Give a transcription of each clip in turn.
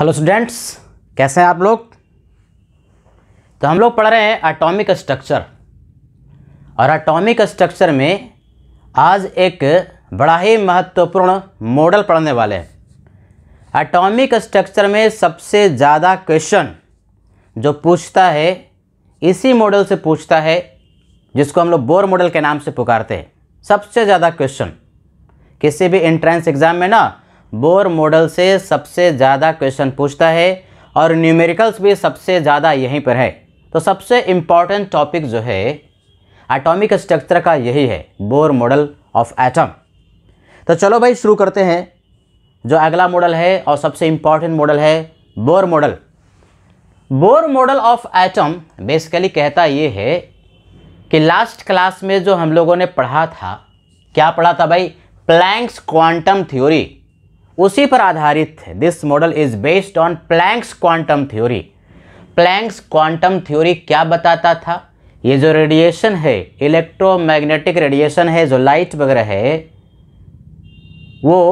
Hello students कैसे हैं आप लोग तो हम लोग पढ़ रहे हैं एटॉमिक स्ट्रक्चर और एटॉमिक स्ट्रक्चर में आज एक बड़ा ही महत्वपूर्ण मॉडल पढ़ने वाले हैं एटॉमिक स्ट्रक्चर में सबसे ज़्यादा क्वेश्चन जो पूछता है इसी मॉडल से पूछता है जिसको हम लोग बोर मॉडल के नाम से पुकारते हैं सबसे ज़्यादा क्वेश्चन किसी भी एंट्रेंस एग्ज़ाम में ना बोर मॉडल से सबसे ज़्यादा क्वेश्चन पूछता है और न्यूमेरिकल्स भी सबसे ज़्यादा यहीं पर है तो सबसे इम्पॉर्टेंट टॉपिक जो है एटॉमिक स्ट्रक्चर का यही है बोर मॉडल ऑफ एटम तो चलो भाई शुरू करते हैं जो अगला मॉडल है और सबसे इम्पॉर्टेंट मॉडल है Bohr model Bohr model of atom basically कहता ये है कि लास्ट क्लास में जो हम लोगों ने पढ़ा था क्या पढ़ा था भाई प्लैंक्स क्वांटम थ्योरी उसी पर आधारित है this model is based on Planck's quantum theory Planck's quantum theory क्या बताता था ये जो रेडिएशन है इलेक्ट्रोमैग्नेटिक रेडिएशन है जो लाइट वगैरह है वो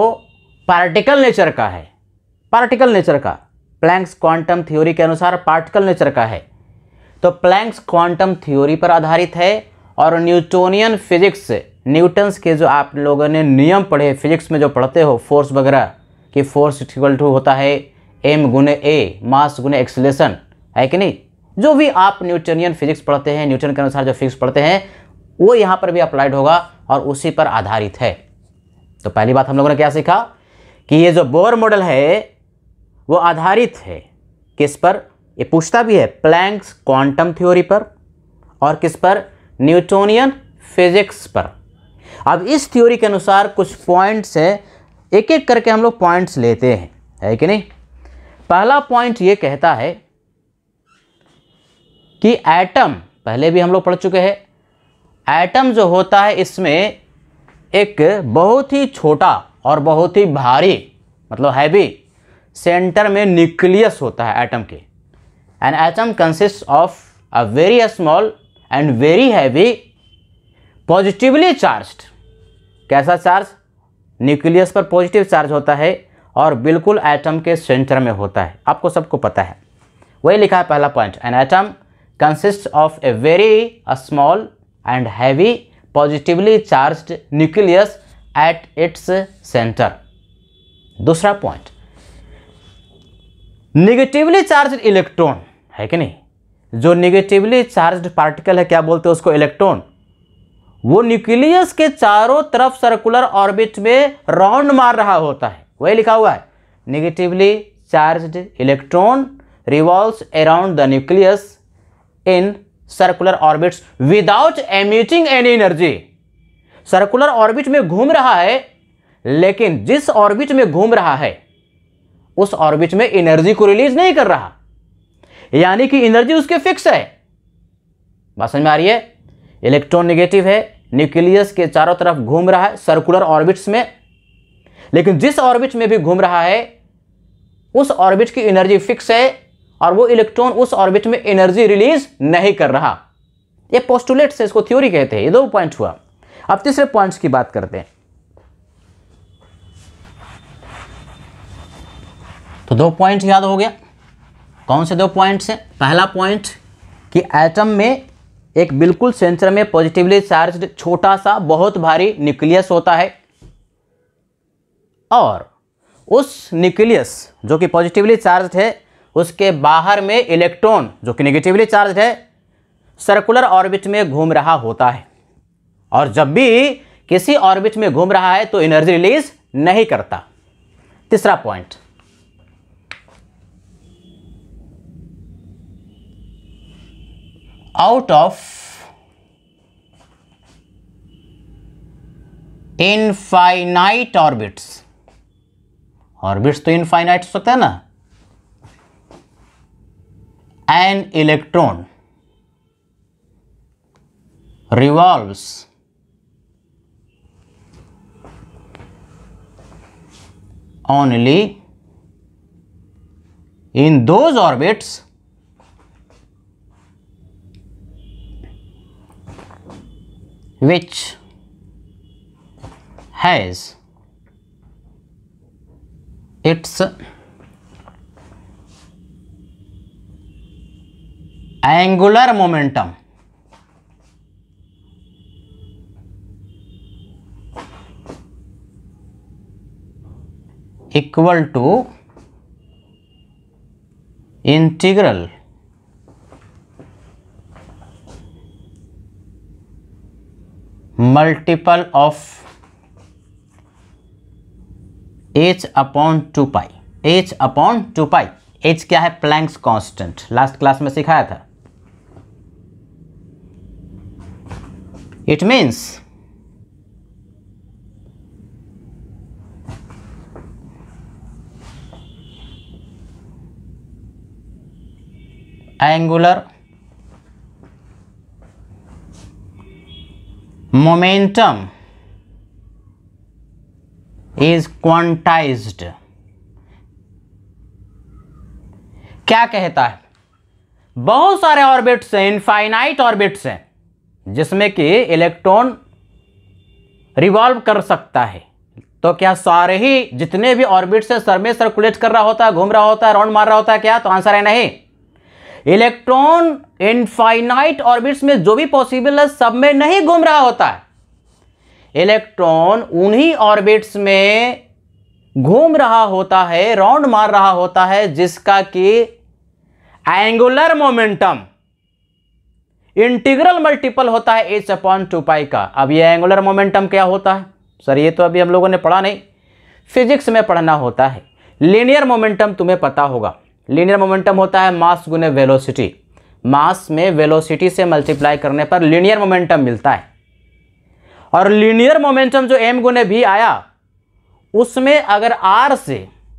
पार्टिकल नेचर का है पार्टिकल नेचर का प्लैंक्स क्वांटम थ्योरी के अनुसार पार्टिकल नेचर का है तो प्लैंक्स क्वांटम थ्योरी पर आधारित है और न्यूटोनियन फिजिक्स न्यूटन्स के जो आप लोगों ने नियम पढ़े फिजिक्स में जो पढ़ते हो फोर्स वगैरह कि फोर्स इक्वल टू होता है एम गुने ए मास गुने एक्सलेशन है कि नहीं जो भी आप न्यूटनियन फिजिक्स पढ़ते हैं न्यूटन के अनुसार जो फिजिक्स पढ़ते हैं वो यहाँ पर भी अप्लाइड होगा और उसी पर आधारित है तो पहली बात हम लोगों ने क्या सीखा कि ये जो बोर मॉडल है वो आधारित है किस पर ये पूछता भी है प्लैंक्स क्वांटम थ्योरी पर और किस पर न्यूटोनियन फिजिक्स पर अब इस थ्योरी के अनुसार कुछ पॉइंट्स है एक एक करके हम लोग पॉइंट्स लेते हैं है कि नहीं पहला पॉइंट ये कहता है कि एटम पहले भी हम लोग पढ़ चुके हैं एटम जो होता है इसमें एक बहुत ही छोटा और बहुत ही भारी मतलब हैवी सेंटर में न्यूक्लियस होता है एटम के and atom consist of a very small and very heavy positively charged कैसा चार्ज न्यूक्लियस पर पॉजिटिव चार्ज होता है और बिल्कुल एटम के सेंटर में होता है आपको सबको पता है वही लिखा है पहला point an atom consist of a very small and heavy positively charged nucleus at its centre दूसरा पॉइंट निगेटिवली चार्ज इलेक्ट्रॉन है कि नहीं जो निगेटिवली चार्ज पार्टिकल है क्या बोलते हैं उसको इलेक्ट्रॉन वो न्यूक्लियस के चारों तरफ सर्कुलर ऑर्बिट में राउंड मार रहा होता है वही लिखा हुआ है negatively charged electron revolve around the nucleus in circular orbits without emitting any energy circular orbit में घूम रहा है लेकिन जिस ऑर्बिट में घूम रहा है उस ऑर्बिट में एनर्जी को रिलीज नहीं कर रहा यानी कि एनर्जी उसके फिक्स है बात समझ में आ रही है इलेक्ट्रॉन निगेटिव है न्यूक्लियस के चारों तरफ घूम रहा है सर्कुलर ऑर्बिट्स में लेकिन जिस ऑर्बिट में भी घूम रहा है उस ऑर्बिट की एनर्जी फिक्स है और वो इलेक्ट्रॉन उस ऑर्बिट में एनर्जी रिलीज नहीं कर रहा ये पोस्टुलेट से इसको थ्योरी कहते हैं ये दो पॉइंट हुआ अब तीसरे पॉइंट्स की बात करते हैं तो दो पॉइंट याद हो गया कौन से दो पॉइंट्स हैं पहला पॉइंट कि एटम में एक बिल्कुल सेंसर में पॉजिटिवली चार्ज छोटा सा बहुत भारी न्यूक्लियस होता है और उस न्यूक्लियस जो कि पॉजिटिवली चार्ज है उसके बाहर में इलेक्ट्रॉन जो कि नेगेटिवली चार्ज है सर्कुलर ऑर्बिट में घूम रहा होता है और जब भी किसी ऑर्बिट में घूम रहा है तो एनर्जी रिलीज नहीं करता तीसरा point out of infinite orbits orbits तो इनफाइनाइट हो सकता है ना an electron revolve only in those orbits which has its angular momentum equal to integral multiple of H upon two pi H upon two pi H क्या है Planck's constant last class में सिखाया था it means angular momentum is quantized क्या कहता है बहुत सारे ऑर्बिट्स हैं इनफाइनाइट ऑर्बिट्स हैं जिसमें कि इलेक्ट्रॉन रिवॉल्व कर सकता है तो क्या सारे ही जितने भी ऑर्बिट्स हैं सर में सर्कुलेट कर रहा होता है घूम रहा होता है राउंड मार रहा होता है क्या तो आंसर है नहीं इलेक्ट्रॉन इनफाइनाइट ऑर्बिट्स में जो भी पॉसिबल है सब में नहीं घूम रहा होता है इलेक्ट्रॉन उन्हीं ऑर्बिट्स में घूम रहा होता है राउंड मार रहा होता है जिसका कि एंगुलर मोमेंटम इंटीग्रल मल्टीपल होता है एच अपॉन टू पाई का अब ये एंगुलर मोमेंटम क्या होता है सर ये तो अभी हम लोगों ने पढ़ा नहीं फिजिक्स में पढ़ना होता है लीनियर मोमेंटम तुम्हें पता होगा लीनियर मोमेंटम होता है मास गुने वेलोसिटी मास में वेलोसिटी से मल्टीप्लाई करने पर लीनियर मोमेंटम मिलता है और लीनियर मोमेंटम जो एम गुने भी आया उसमें अगर आर से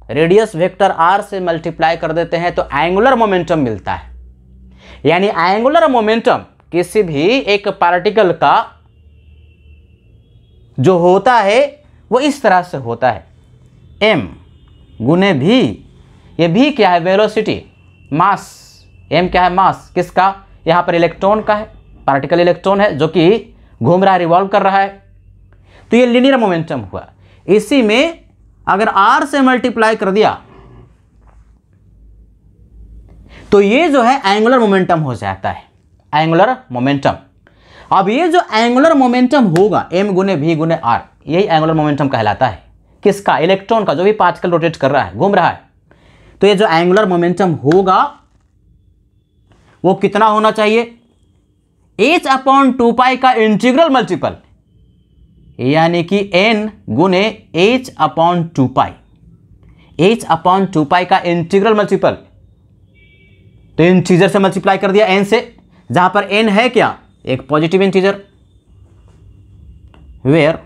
रेडियस वेक्टर आर से मल्टीप्लाई कर देते हैं तो एंगुलर मोमेंटम मिलता है यानी एंगुलर मोमेंटम किसी भी एक पार्टिकल का जो होता है वो इस तरह से होता है एम गुने भी ये भी क्या है वेलोसिटी मास एम क्या है मास किसका यहाँ पर इलेक्ट्रॉन का है पार्टिकल इलेक्ट्रॉन है जो कि घूम रहा है रिवॉल्व कर रहा है तो ये लिनियर मोमेंटम हुआ इसी में अगर आर से मल्टीप्लाई कर दिया तो ये जो है एंगुलर मोमेंटम हो जाता है एंगुलर मोमेंटम अब ये जो एंगुलर मोमेंटम होगा एम गुने भी गुने आर यही एंगुलर मोमेंटम कहलाता है किसका इलेक्ट्रॉन का जो भी पार्टिकल रोटेट कर रहा है घूम रहा है तो ये जो एंगुलर मोमेंटम होगा वो कितना होना चाहिए एच अपॉन टू पाई का इंटीग्रल मल्टीपल यानी कि एन गुने H upon two pi H upon two pi का इंटीग्रल मल्टीपल तो इन चीजर से मल्टीप्लाई कर दिया एन से जहां पर एन है क्या एक positive integer where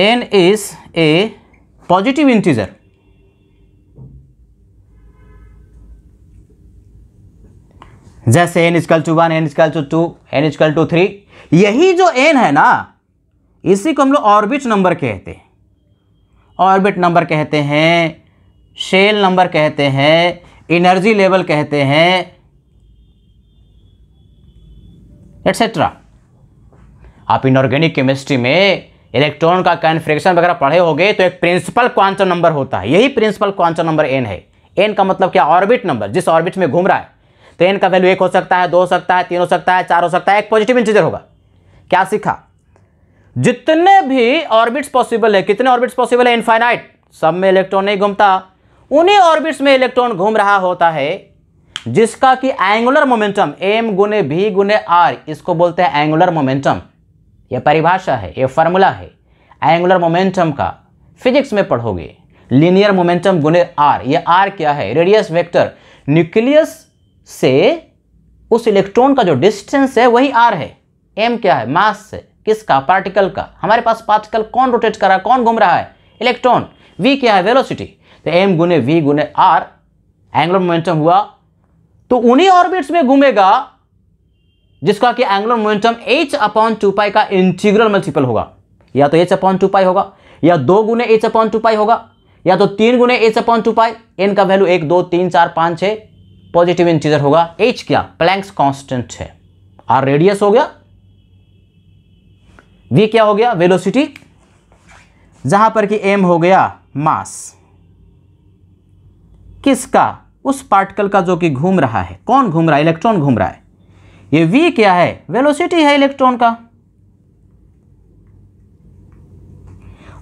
N is a positive integer जैसे N is equal to one N is equal to two N is equal to three यही जो एन है ना इसी को हम लोग ऑर्बिट नंबर कहते हैं ऑर्बिट नंबर कहते हैं शेल नंबर कहते हैं एनर्जी लेवल कहते हैं एट्सेट्रा आप इनऑर्गेनिक केमिस्ट्री में इलेक्ट्रॉन का कन्फ्रेक्शन वगैरह पढ़े होंगे तो एक प्रिंसिपल क्वांटम नंबर होता है यही प्रिंसिपल क्वांटम नंबर एन है एन का मतलब क्या ऑर्बिट नंबर जिस ऑर्बिट में घूम रहा है तो एन का वैल्यू एक हो सकता है दो हो सकता है तीन हो सकता है चार हो सकता है एक पॉजिटिव इंटीजर होगा क्या सीखा जितने भी ऑर्बिट्स पॉसिबल है कितने ऑर्बिट्स पॉसिबल है इनफाइनाइट सब में इलेक्ट्रॉन नहीं घूमता उन्हीं ऑर्बिट्स में इलेक्ट्रॉन घूम रहा होता है जिसका कि एंगुलर मोमेंटम एम गुने भी गुने आर इसको बोलते हैं एंगुलर मोमेंटम यह परिभाषा है यह फॉर्मूला है एंगुलर मोमेंटम का फिजिक्स में पढ़ोगे लीनियर मोमेंटम गुने आर ये आर क्या है रेडियस वेक्टर न्यूक्लियस से उस इलेक्ट्रॉन का जो डिस्टेंस है वही आर है एम क्या है मास है किसका पार्टिकल का हमारे पास पार्टिकल कौन रोटेट कर रहा है कौन घूम रहा है इलेक्ट्रॉन वी क्या है वेलोसिटी तो एम गुने वी गुने आर एंगुलर मोमेंटम हुआ तो उन्हीं ऑर्बिट्स में घूमेगा जिसका कि angular momentum H upon two pi का इंटीग्रल मल्टीपल होगा या तो एच अपॉन टू पाई होगा या दो गुने एच अपॉन टू पाई होगा या तो तीन गुने H upon two pi N का वैल्यू एक दो तीन चार पाँच छः पॉजिटिव इंटीजर होगा एच क्या प्लैंक्स कांस्टेंट है आर रेडियस हो गया वी क्या हो गया वेलोसिटी जहां पर कि एम हो गया मास किसका उस पार्टिकल का जो कि घूम रहा है कौन घूम रहा है इलेक्ट्रॉन घूम रहा है ये वी क्या है वेलोसिटी है इलेक्ट्रॉन का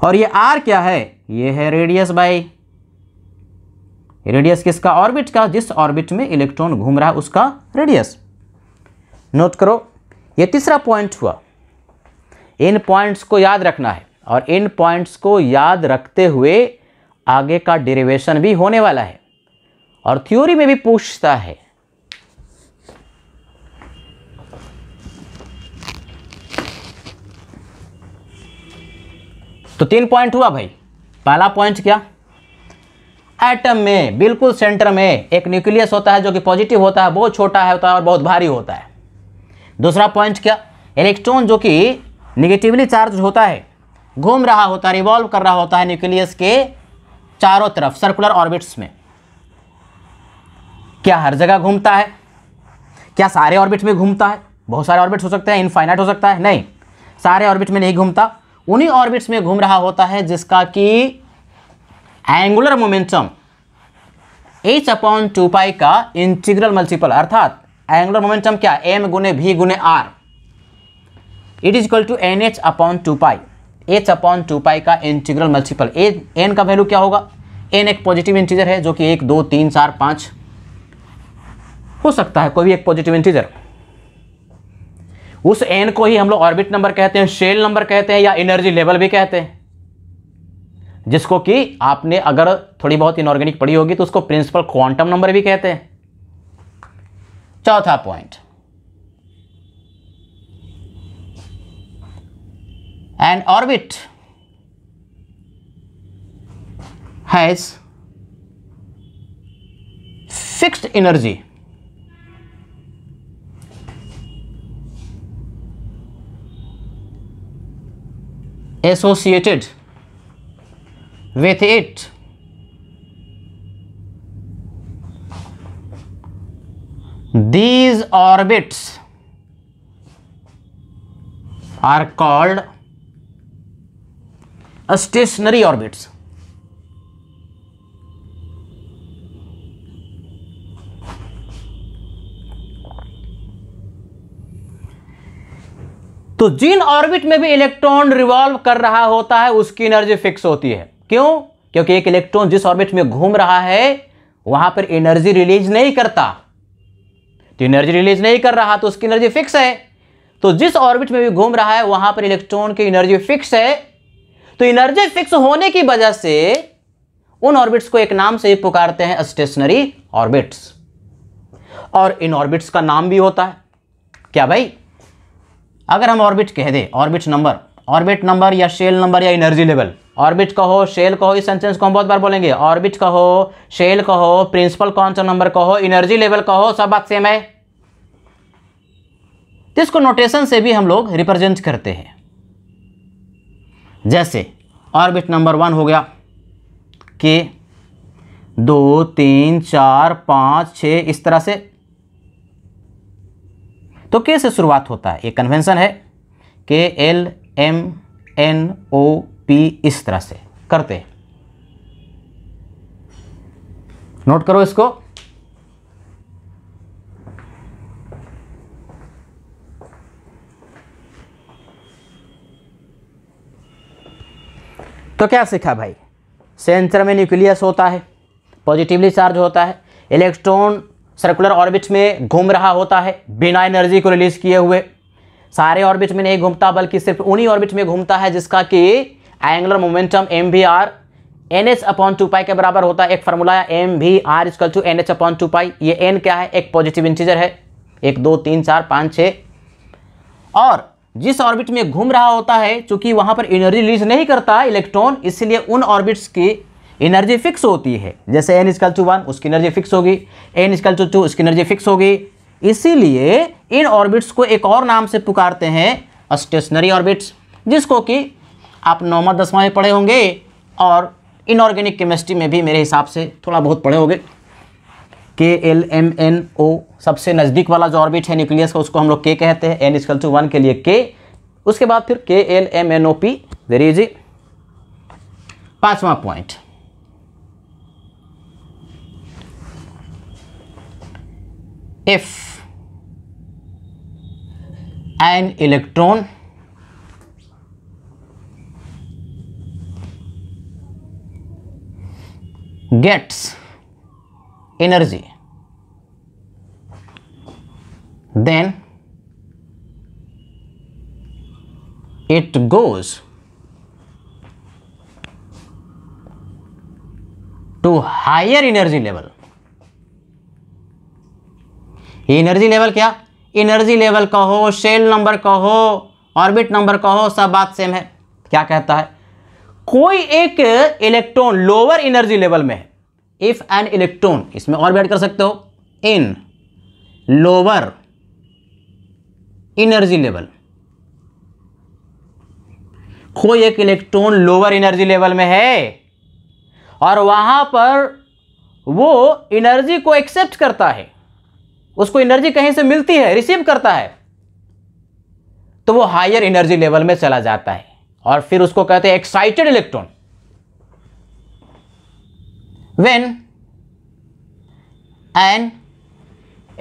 और ये आर क्या है ये है रेडियस बाई रेडियस किसका ऑर्बिट का जिस ऑर्बिट में इलेक्ट्रॉन घूम रहा है उसका रेडियस नोट करो ये तीसरा पॉइंट हुआ इन पॉइंट्स को याद रखना है और इन पॉइंट्स को याद रखते हुए आगे का डेरिवेशन भी होने वाला है और थ्योरी में भी पूछता है तो तीन पॉइंट हुआ भाई पहला पॉइंट क्या एटम में बिल्कुल सेंटर में एक न्यूक्लियस होता है जो कि पॉजिटिव होता है बहुत छोटा है होता है और बहुत भारी होता है दूसरा पॉइंट क्या इलेक्ट्रॉन जो कि निगेटिवली चार्ज होता है घूम रहा होता है रिवॉल्व कर रहा होता है न्यूक्लियस के चारों तरफ सर्कुलर ऑर्बिट्स में क्या हर जगह घूमता है क्या सारे ऑर्बिट में घूमता है बहुत सारे ऑर्बिट्स हो सकते हैं इनफाइनाइट हो सकता है नहीं सारे ऑर्बिट में नहीं घूमता उन्हीं ऑर्बिट्स में घूम रहा होता है जिसका कि angular momentum H upon two pi का इंटीग्रल मल्टीपल अर्थात एंगुलर मोमेंटम क्या एम गुने भी गुने R it is equal to N H upon two pi H upon two pi का इंटीग्रल मल्टीपल ए एन का वैल्यू क्या होगा एन एक पॉजिटिव इंटीजर है जो कि एक दो तीन चार पांच हो सकता है कोई भी एक पॉजिटिव इंटीजर उस एन को ही हम लोग ऑर्बिट नंबर कहते हैं शेल नंबर कहते हैं या एनर्जी लेवल भी कहते हैं जिसको कि आपने अगर थोड़ी बहुत इनऑर्गेनिक पड़ी होगी तो उसको प्रिंसिपल क्वांटम नंबर भी कहते हैं चौथा point and orbit has fixed energy associated with it these orbits are called stationary orbits तो जिन ऑर्बिट में भी इलेक्ट्रॉन रिवॉल्व कर रहा होता है उसकी एनर्जी फिक्स होती है क्यों क्योंकि एक इलेक्ट्रॉन जिस ऑर्बिट में घूम रहा है वहां पर एनर्जी रिलीज नहीं करता तो एनर्जी रिलीज नहीं कर रहा तो उसकी एनर्जी फिक्स है तो जिस ऑर्बिट में भी घूम रहा है वहां पर इलेक्ट्रॉन की एनर्जी फिक्स है तो एनर्जी फिक्स होने की वजह से उन ऑर्बिट्स को एक नाम से ही पुकारते हैं स्टेशनरी ऑर्बिट्स और इन ऑर्बिट्स का नाम भी होता है क्या भाई अगर हम ऑर्बिट कह दें ऑर्बिट नंबर ऑर्बिट नंबर या शेल नंबर या एनर्जी लेवल ऑर्बिट कहो शेल कहो इस सेंटेंस को हम बहुत बार बोलेंगे ऑर्बिट कहो शेल कहो प्रिंसिपल कौन सा नंबर कहो एनर्जी लेवल कहो सब बात सेम है तो इसको नोटेशन से भी हम लोग रिप्रेजेंट करते हैं जैसे ऑर्बिट नंबर वन हो गया के दो तीन चार पाँच छः इस तरह से तो के से शुरुआत होता है ये कन्वेंशन है K L M N O P इस तरह से करते हैं नोट करो इसको तो क्या सीखा भाई सेंसर में न्यूक्लियस होता है पॉजिटिवली चार्ज होता है इलेक्ट्रॉन सर्कुलर ऑर्बिट में घूम रहा होता है बिना एनर्जी को रिलीज किए हुए सारे ऑर्बिट में नहीं घूमता बल्कि सिर्फ उन्हीं ऑर्बिट में घूमता है जिसका कि angular momentum M we R N H upon two pi के बराबर होता है एक फार्मूला है M we are is equal to N H upon two pi ये एन क्या है एक पॉजिटिव इंटीजर है एक दो तीन चार पाँच छः और जिस ऑर्बिट में घूम रहा होता है चूंकि वहाँ पर एनर्जी रिलीज नहीं करता इलेक्ट्रॉन इसलिए उन ऑर्बिट्स की एनर्जी फिक्स होती है जैसे एन इजकल टू वन उसकी एनर्जी फिक्स होगी एन इजकल टू टू उसकी एनर्जी फिक्स होगी इसीलिए इन ऑर्बिट्स को एक और नाम से पुकारते हैं स्टेशनरी ऑर्बिट्स जिसको कि आप नौवा दसवा में पढ़े होंगे और इनऑर्गेनिक केमिस्ट्री में भी मेरे हिसाब से थोड़ा बहुत पढ़े होंगे के एल एम एन ओ सबसे नज़दीक वाला जो ऑर्बिट है न्यूक्लियस का उसको हम लोग के कहते हैं एन स्कल टू वन के लिए के उसके बाद फिर K L M N O P very easy पाँचवा point if an electron gets energy then it goes to higher energy level ये एनर्जी लेवल क्या एनर्जी लेवल कहो शेल नंबर कहो ऑर्बिट नंबर कहो सब बात सेम है क्या कहता है कोई एक इलेक्ट्रॉन लोअर एनर्जी लेवल में है इफ एन इलेक्ट्रॉन इसमें और भी एड कर सकते हो इन लोअर एनर्जी लेवल कोई एक इलेक्ट्रॉन लोअर एनर्जी लेवल में है और वहां पर वो एनर्जी को एक्सेप्ट करता है उसको एनर्जी कहीं से मिलती है रिसीव करता है तो वो हायर एनर्जी लेवल में चला जाता है और फिर उसको कहते हैं excited electron when an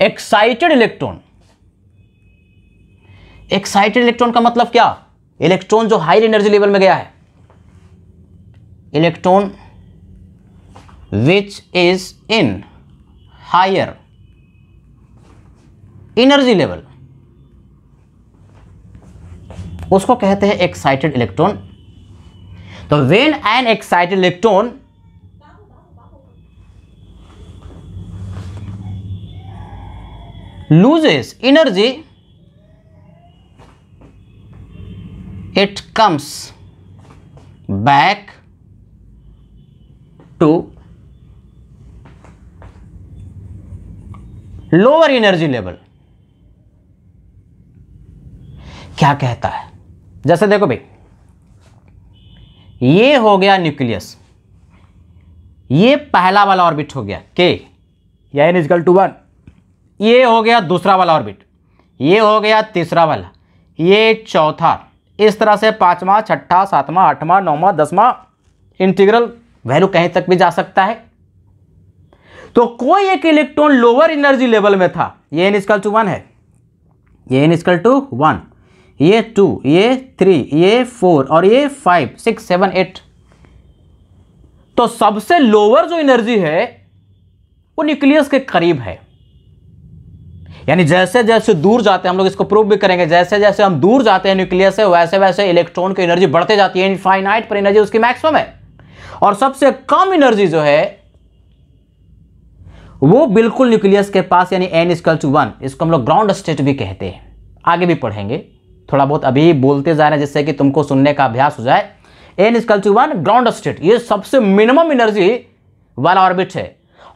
excited electron excited electron का मतलब क्या इलेक्ट्रॉन जो हायर एनर्जी लेवल में गया है electron which is in higher energy level उसको कहते हैं एक्साइटेड इलेक्ट्रॉन तो when an excited electron loses energy it comes back to lower energy level क्या कहता है जैसे देखो भाई ये हो गया न्यूक्लियस ये पहला वाला ऑर्बिट हो गया के या एन इजकल टू वन ये हो गया दूसरा वाला ऑर्बिट ये हो गया तीसरा वाला ये चौथा इस तरह से पांचवा छठा सातवां आठवां नौवा दसवां इंटीग्रल वैल्यू कहीं तक भी जा सकता है तो कोई एक इलेक्ट्रॉन लोअर एनर्जी लेवल में था ये एन इजकल टू वन है ये एन इजकल टू वन ये टू ये थ्री ये फोर और ये फाइव सिक्स सेवन एट तो सबसे लोअर जो एनर्जी है वो न्यूक्लियस के करीब है यानी जैसे जैसे दूर जाते हैं हम लोग इसको प्रूव भी करेंगे जैसे जैसे हम दूर जाते हैं न्यूक्लियस से वैसे वैसे इलेक्ट्रॉन की एनर्जी बढ़ते जाती है इनफाइनाइट पर एनर्जी उसकी मैक्सिमम है और सबसे कम एनर्जी जो है वो बिल्कुल न्यूक्लियस के पास यानी एन स्कल टू वन इसको हम लोग ग्राउंड स्टेट भी कहते हैं आगे भी पढ़ेंगे थोड़ा बहुत अभी बोलते जा रहे हैं जिससे कि तुमको सुनने का अभ्यास हो जाए n is equal to one ground state ये सबसे मिनिमम एनर्जी वाला ऑर्बिट है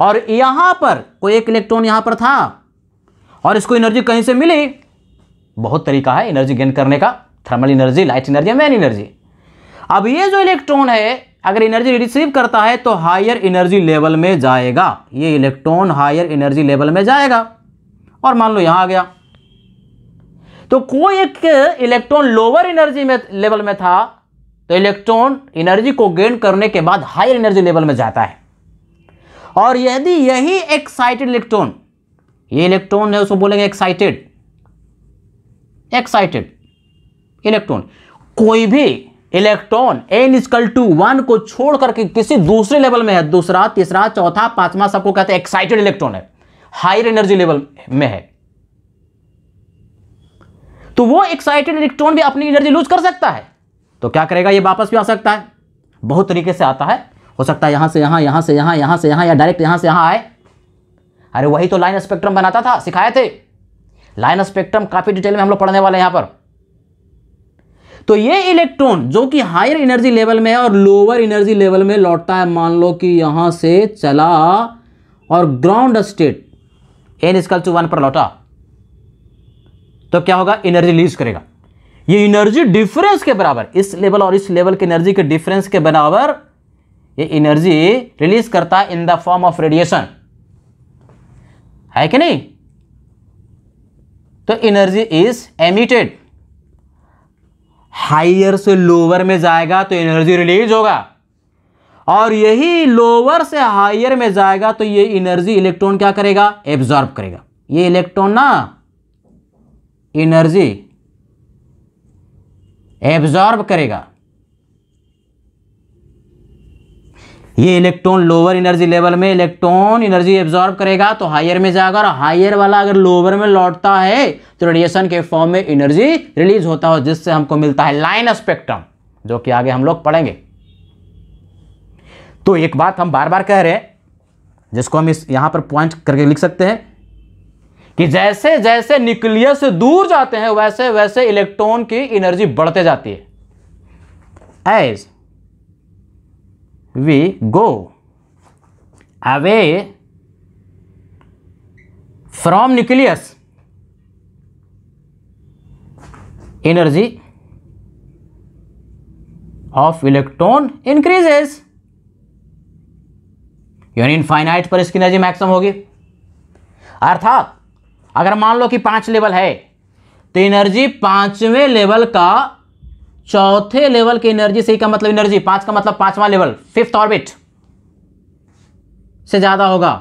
और यहाँ पर कोई एक इलेक्ट्रॉन यहाँ पर था और इसको एनर्जी कहीं से मिली बहुत तरीका है एनर्जी गेन करने का थर्मल एनर्जी लाइट एनर्जी मैन एनर्जी अब ये जो इलेक्ट्रॉन है अगर एनर्जी रिसीव करता है तो हायर एनर्जी लेवल में जाएगा ये इलेक्ट्रॉन हायर एनर्जी लेवल में जाएगा और मान लो यहाँ आ गया तो कोई एक इलेक्ट्रॉन लोअर एनर्जी में लेवल में था तो इलेक्ट्रॉन एनर्जी को गेन करने के बाद हायर एनर्जी लेवल में जाता है और यदि यही एक्साइटेड इलेक्ट्रॉन ये इलेक्ट्रॉन है उसको बोलेंगे एक्साइटेड एक्साइटेड इलेक्ट्रॉन कोई भी electron n equal to one को छोड़ करके किसी दूसरे लेवल में है दूसरा तीसरा चौथा पांचवा सबको कहते हैं एक्साइटेड इलेक्ट्रॉन है हायर एनर्जी लेवल में है तो वो एक्साइटेड इलेक्ट्रॉन भी अपनी एनर्जी लूज कर सकता है तो क्या करेगा ये वापस भी आ सकता है बहुत तरीके से आता है हो सकता है यहां से यहां यहां से यहां यहां से यहां या डायरेक्ट यहां से यहां आए अरे वही तो लाइन स्पेक्ट्रम बनाता था सिखाए थे लाइन स्पेक्ट्रम काफ़ी डिटेल में हम लोग पढ़ने वाले यहां पर तो ये इलेक्ट्रॉन जो कि हायर एनर्जी लेवल में है और लोअर एनर्जी लेवल में लौटता है मान लो कि यहां से चला और ground state n equal to one पर लौटा तो क्या होगा एनर्जी रिलीज करेगा ये एनर्जी डिफरेंस के बराबर इस लेवल और इस लेवल के एनर्जी के डिफरेंस के बराबर ये एनर्जी रिलीज करता है in the form of radiation है कि नहीं तो एनर्जी इज एमिटेड हायर से लोअर में जाएगा तो एनर्जी रिलीज होगा और यही लोअर से हायर में जाएगा तो ये एनर्जी इलेक्ट्रॉन क्या करेगा एब्जॉर्ब करेगा ये इलेक्ट्रॉन ना एनर्जी एब्जॉर्ब करेगा ये इलेक्ट्रॉन लोअर एनर्जी लेवल में इलेक्ट्रॉन एनर्जी एब्जॉर्ब करेगा तो हायर में जाएगा और हायर वाला अगर लोअर में लौटता है तो रेडिएशन के फॉर्म में एनर्जी रिलीज होता हो जिससे हमको मिलता है लाइन स्पेक्ट्रम जो कि आगे हम लोग पढ़ेंगे तो एक बात हम बार बार कह रहे हैं जिसको हम इस यहां पर पॉइंट करके लिख सकते हैं कि जैसे जैसे न्यूक्लियस से दूर जाते हैं वैसे वैसे इलेक्ट्रॉन की एनर्जी बढ़ते जाती है as we go away from nucleus energy of electron increases यानी इनफाइनाइट पर इसकी एनर्जी मैक्सिमम होगी अर्थात अगर मान लो कि पांच लेवल है तो एनर्जी पांचवें लेवल का चौथे लेवल की एनर्जी से ही का मतलब एनर्जी पांच का मतलब पांचवा लेवल फिफ्थ ऑर्बिट से ज़्यादा होगा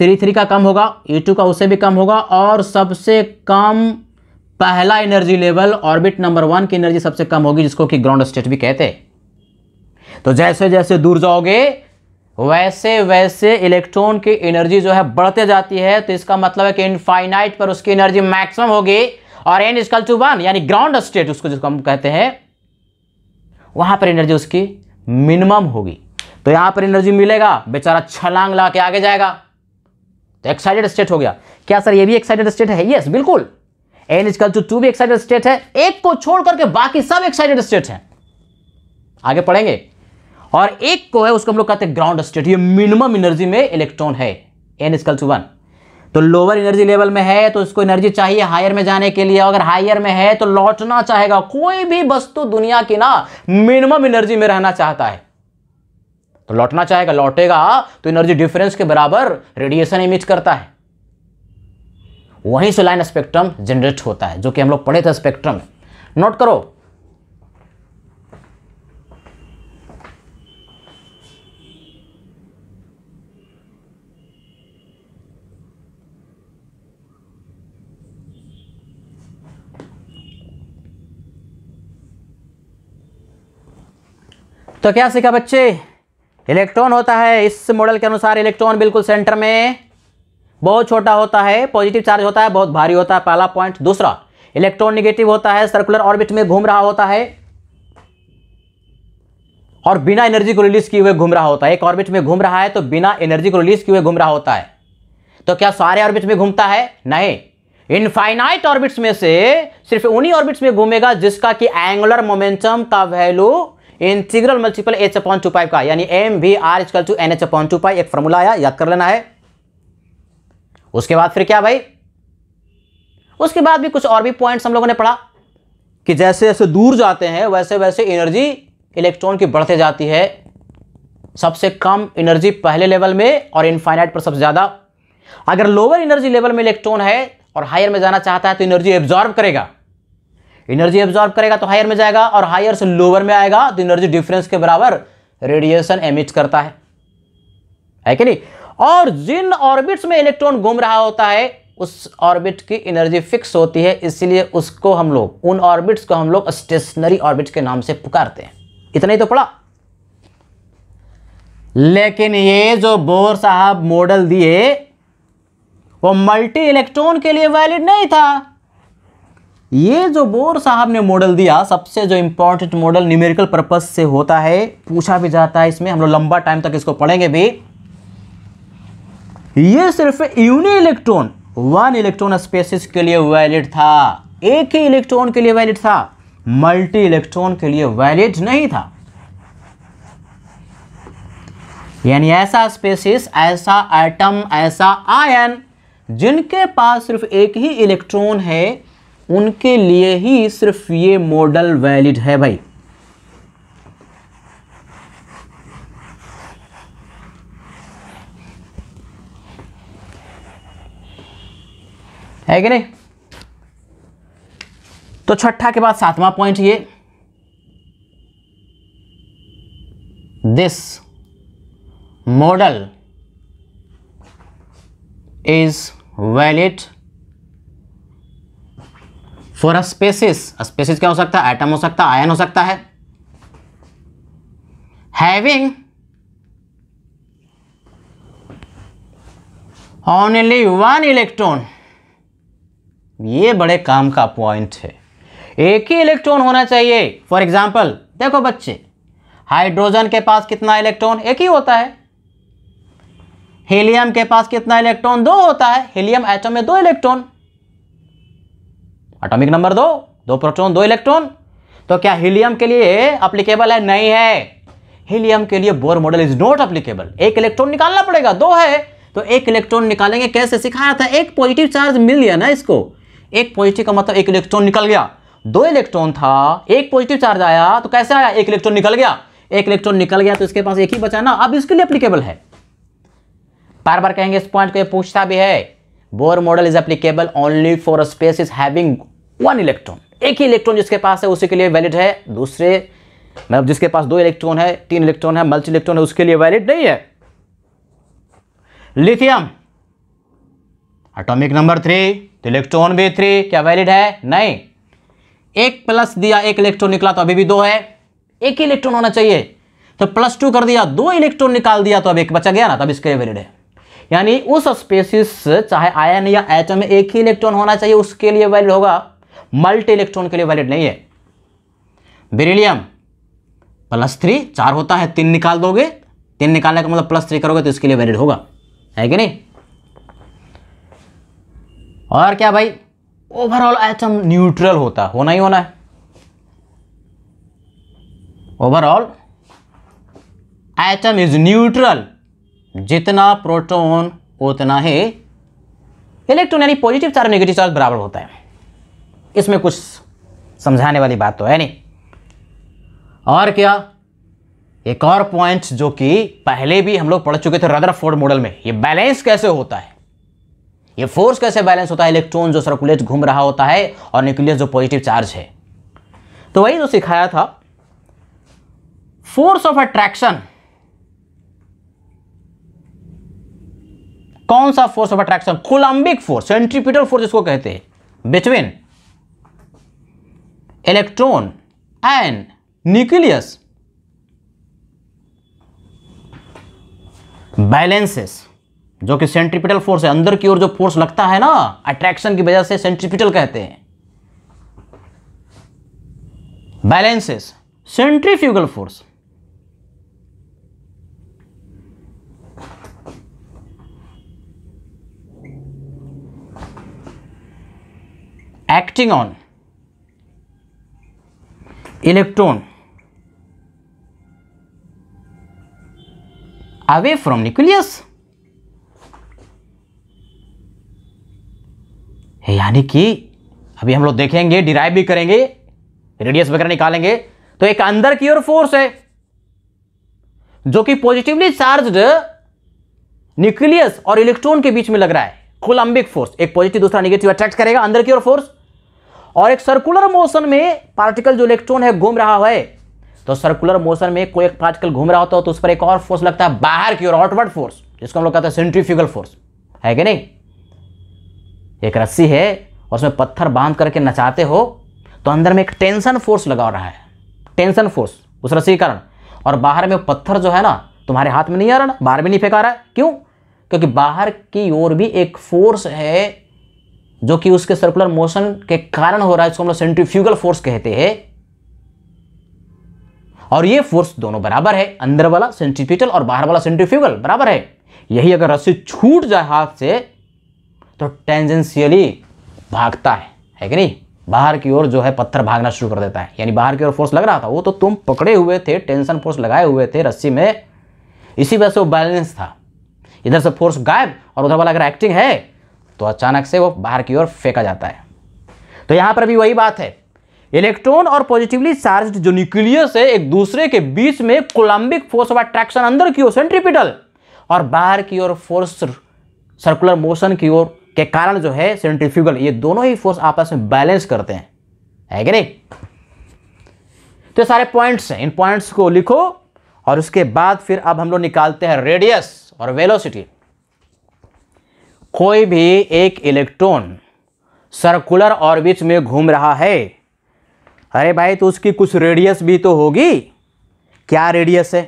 थ्री थ्री e का कम होगा ई e टू का उससे भी कम होगा और सबसे कम पहला energy level orbit number one की एनर्जी सबसे कम होगी जिसको कि ग्राउंड स्टेट भी कहते हैं तो जैसे जैसे दूर जाओगे वैसे वैसे इलेक्ट्रॉन की एनर्जी जो है बढ़ते जाती है तो इसका मतलब है कि इनफाइनाइट पर उसकी एनर्जी मैक्सिमम होगी और एन इजकल टू वन यानी ग्राउंड स्टेट उसको जिसको हम कहते हैं वहां पर एनर्जी उसकी मिनिमम होगी तो यहां पर एनर्जी मिलेगा बेचारा छलांग ला के आगे जाएगा तो एक्साइटेड स्टेट हो गया क्या सर ये भी एक्साइटेड स्टेट है यस बिल्कुल एन इजकल टू टू भी एक्साइटेड स्टेट है एक को छोड़ करके बाकी सब एक्साइटेड स्टेट है आगे पढ़ेंगे और एक को है उसको हम लोग कहते हैं ग्राउंड स्टेट ये मिनिमम एनर्जी में इलेक्ट्रॉन है एन इसकल टू वन तो लोअर एनर्जी लेवल में है तो इसको एनर्जी चाहिए हायर में जाने के लिए अगर हायर में है तो लौटना चाहेगा कोई भी वस्तु दुनिया की ना मिनिमम एनर्जी में रहना चाहता है तो लौटना चाहेगा लौटेगा तो एनर्जी डिफरेंस के बराबर रेडिएशन इमिट करता है वहीं से लाइन स्पेक्ट्रम जनरेट होता है जो कि हम लोग पढ़े थे स्पेक्ट्रम नोट करो तो क्या सीखा बच्चे इलेक्ट्रॉन होता है इस मॉडल के अनुसार इलेक्ट्रॉन बिल्कुल सेंटर में बहुत छोटा होता है पॉजिटिव चार्ज होता है बहुत भारी होता है पहला पॉइंट दूसरा इलेक्ट्रॉन निगेटिव होता है सर्कुलर ऑर्बिट में घूम रहा होता है और बिना एनर्जी को रिलीज किए हुए घूम रहा होता है एक ऑर्बिट में घूम रहा है तो बिना एनर्जी को रिलीज किए हुए घूम रहा होता है तो क्या सारे ऑर्बिट में घूमता है नहीं इनफाइनाइट ऑर्बिट्स में से सिर्फ उन्हीं ऑर्बिट्स में घूमेगा जिसका कि एंगुलर मोमेंटम का value integral multiple h upon two pi का यानी m we are is equal to N H upon two pi एक फॉर्मूला आया याद कर लेना है उसके बाद फिर क्या भाई उसके बाद भी कुछ और भी पॉइंट हम लोगों ने पढ़ा कि जैसे जैसे दूर जाते हैं वैसे वैसे एनर्जी इलेक्ट्रॉन की बढ़ते जाती है सबसे कम एनर्जी पहले लेवल में और इनफाइनाइट पर सबसे ज़्यादा अगर लोअर एनर्जी लेवल में इलेक्ट्रॉन है और हायर में जाना चाहता है तो एनर्जी एब्जॉर्व करेगा एनर्जी एब्जॉर्ब करेगा तो हायर में जाएगा और हायर से लोअर में आएगा तो एनर्जी डिफरेंस के बराबर रेडिएशन एमिट करता है है कि नहीं और जिन ऑर्बिट्स में इलेक्ट्रॉन घूम रहा होता है उस ऑर्बिट की एनर्जी फिक्स होती है इसलिए उसको हम लोग उन ऑर्बिट्स को हम लोग स्टेशनरी ऑर्बिट के नाम से पुकारते हैं इतना ही तो पड़ा लेकिन ये जो बोर साहब मॉडल दिए वो मल्टी इलेक्ट्रॉन के लिए वैलिड नहीं था ये जो बोर साहब ने मॉडल दिया सबसे जो इंपॉर्टेंट मॉडल न्यूमेरिकल पर्पज से होता है पूछा भी जाता है इसमें हम लोग लंबा टाइम तक इसको पढ़ेंगे भी ये सिर्फ uni electron one electron species के लिए वैलिड था एक ही इलेक्ट्रॉन के लिए वैलिड था मल्टी इलेक्ट्रॉन के लिए वैलिड नहीं था यानी ऐसा स्पेसिस ऐसा एटम ऐसा आयन जिनके पास सिर्फ एक ही इलेक्ट्रॉन है उनके लिए ही सिर्फ ये मॉडल वैलिड है भाई है कि नहीं तो छठा के बाद सातवां पॉइंट ये this model is valid for a species species क्या हो सकता है एटम हो सकता है आयन हो सकता है हैविंग ओनली वन इलेक्ट्रॉन ये बड़े काम का पॉइंट है एक ही इलेक्ट्रॉन होना चाहिए फॉर एग्जाम्पल देखो बच्चे हाइड्रोजन के पास कितना इलेक्ट्रॉन एक ही होता है हीलियम के पास कितना इलेक्ट्रॉन दो होता है हीलियम एटम में दो इलेक्ट्रॉन अटोमिक नंबर दो दो प्रोटॉन दो इलेक्ट्रॉन तो क्या हीलियम के लिए अप्लीकेबल है नहीं है हीलियम के लिए Bohr model is not applicable एक इलेक्ट्रॉन निकालना पड़ेगा दो है तो एक इलेक्ट्रॉन निकालेंगे कैसे सिखाया था एक पॉजिटिव चार्ज मिल गया ना इसको एक पॉजिटिव का मतलब एक इलेक्ट्रॉन निकल गया दो इलेक्ट्रॉन था एक पॉजिटिव चार्ज आया तो कैसे आया एक इलेक्ट्रॉन निकल गया एक इलेक्ट्रॉन निकल गया तो इसके पास एक ही बचा ना अब इसके लिए अप्लीकेबल है बार बार कहेंगे इस पॉइंट को ये पूछता भी है Bohr model is applicable only for species having one electron एक ही इलेक्ट्रॉन जिसके पास है उसी के लिए वैलिड है दूसरे मतलब जिसके पास दो इलेक्ट्रॉन है तीन इलेक्ट्रॉन है मल्टी इलेक्ट्रॉन है उसके लिए वैलिड नहीं है लिथियम एटॉमिक नंबर थ्री तो इलेक्ट्रॉन भी थ्री क्या वैलिड है नहीं एक प्लस दिया एक इलेक्ट्रॉन निकला तो अभी भी दो है एक ही इलेक्ट्रॉन होना चाहिए तो प्लस टू कर दिया दो इलेक्ट्रॉन निकाल दिया तो अब एक बचा गया ना तब इसके लिए वैलिड है यानी उस स्पेसिस चाहे आयन या एटम एक ही इलेक्ट्रॉन होना चाहिए उसके लिए वैलिड होगा मल्टी इलेक्ट्रॉन के लिए वैलिड नहीं है बेरिलियम प्लस थ्री चार होता है तीन निकाल दोगे तीन निकालने का मतलब प्लस थ्री करोगे तो इसके लिए वैलिड होगा है कि नहीं और क्या भाई ओवरऑल एटम न्यूट्रल होता है होना ही होना है ओवरऑल एटम इज न्यूट्रल जितना प्रोटॉन उतना ही इलेक्ट्रॉन यानी पॉजिटिव चार्ज नेगेटिव चार्ज बराबर होता है इसमें कुछ समझाने वाली बात तो है नहीं और क्या एक और पॉइंट जो कि पहले भी हम लोग पढ़ चुके थे फोर्ड मॉडल में ये बैलेंस कैसे होता है ये फोर्स कैसे बैलेंस होता है इलेक्ट्रॉन जो सर्कुलेट घूम रहा होता है और न्यूक्लियस जो पॉजिटिव चार्ज है तो वही जो सिखाया था फोर्स ऑफ अट्रैक्शन कौन सा force of attraction coulombic force centripetal force जिसको कहते हैं between electron and nucleus balances जो कि सेंट्रिपिटल फोर्स है अंदर की ओर जो फोर्स लगता है ना अट्रैक्शन की वजह से सेंट्रीपिटल कहते हैं balances centrifugal force acting on electron away from nucleus यानी कि अभी हम लोग देखेंगे डिराइव भी करेंगे रेडियस वगैरह निकालेंगे तो एक अंदर की ओर फोर्स है जो कि पॉजिटिवली चार्ज्ड न्यूक्लियस और इलेक्ट्रॉन के बीच में लग रहा है कोलंबिक फोर्स एक पॉजिटिव दूसरा निगेटिव अट्रैक्ट करेगा अंदर की ओर फोर्स और एक सर्कुलर मोशन में पार्टिकल जो इलेक्ट्रॉन है घूम रहा है तो सर्कुलर मोशन में कोई एक पार्टिकल घूम रहा होता है तो उस पर एक और फोर्स लगता है बाहर की ओर आउटवर्ड फोर्स जिसको हम लोग कहते हैं सेंट्रीफ्यूगल फोर्स है कि नहीं एक रस्सी है और उसमें पत्थर बांध करके नचाते हो तो अंदर में एक टेंशन फोर्स लगा रहा है टेंशन फोर्स उस रस्सी के कारण और बाहर में पत्थर जो है ना तुम्हारे हाथ में नहीं आ रहा ना बाहर में नहीं फेंका रहा है क्यों क्योंकि बाहर की ओर भी एक फोर्स है जो कि उसके सर्कुलर मोशन के कारण हो रहा है इसको हम लोग सेंट्रीफ्यूगल फोर्स कहते हैं और ये फोर्स दोनों बराबर है अंदर वाला सेंट्रीपिटल और बाहर वाला सेंट्रीफ्यूगल बराबर है यही अगर रस्सी छूट जाए हाथ से तो टेंजेंशियली भागता है है कि नहीं बाहर की ओर जो है पत्थर भागना शुरू कर देता है यानी बाहर की ओर फोर्स लग रहा था वो तो तुम पकड़े हुए थे टेंशन फोर्स लगाए हुए थे रस्सी में इसी वजह से वो बैलेंस था इधर से फोर्स गायब और उधर वाला अगर एक्टिंग है तो अचानक से वो बाहर की ओर फेंका जाता है तो यहाँ पर भी वही बात है इलेक्ट्रॉन और पॉजिटिवली चार्ज जो न्यूक्लियस है एक दूसरे के बीच में कोलम्बिक फोर्स ऑफ अट्रैक्शन अंदर की ओर सेंट्रीपिटल और बाहर की ओर फोर्स सर्कुलर मोशन की ओर के कारण जो है सेंट्रीफ्यूगल ये दोनों ही फोर्स आपस में बैलेंस करते हैं है कि नहीं तो सारे पॉइंट्स हैं इन पॉइंट्स को लिखो और उसके बाद फिर अब हम लोग निकालते हैं रेडियस और वेलोसिटी कोई भी एक इलेक्ट्रॉन सर्कुलर ऑर्बिट में घूम रहा है अरे भाई तो उसकी कुछ रेडियस भी तो होगी क्या रेडियस है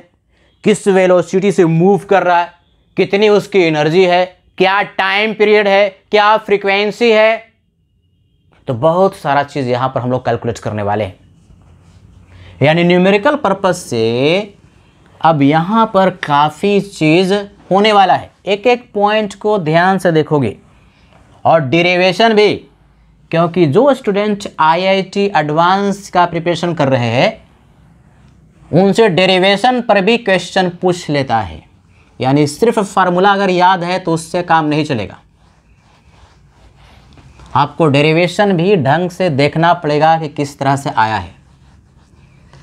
किस वेलोसिटी से मूव कर रहा है कितनी उसकी एनर्जी है क्या टाइम पीरियड है क्या फ्रीक्वेंसी है तो बहुत सारा चीज़ यहाँ पर हम लोग कैलकुलेट करने वाले हैं यानी न्यूमेरिकल पर्पज से अब यहाँ पर काफ़ी चीज़ होने वाला है एक एक पॉइंट को ध्यान से देखोगे और डिरेवेशन भी क्योंकि जो स्टूडेंट आईआईटी एडवांस का प्रिपरेशन कर रहे हैं उनसे डेरिवेशन पर भी क्वेश्चन पूछ लेता है यानी सिर्फ फार्मूला अगर याद है तो उससे काम नहीं चलेगा आपको डेरिवेशन भी ढंग से देखना पड़ेगा कि किस तरह से आया है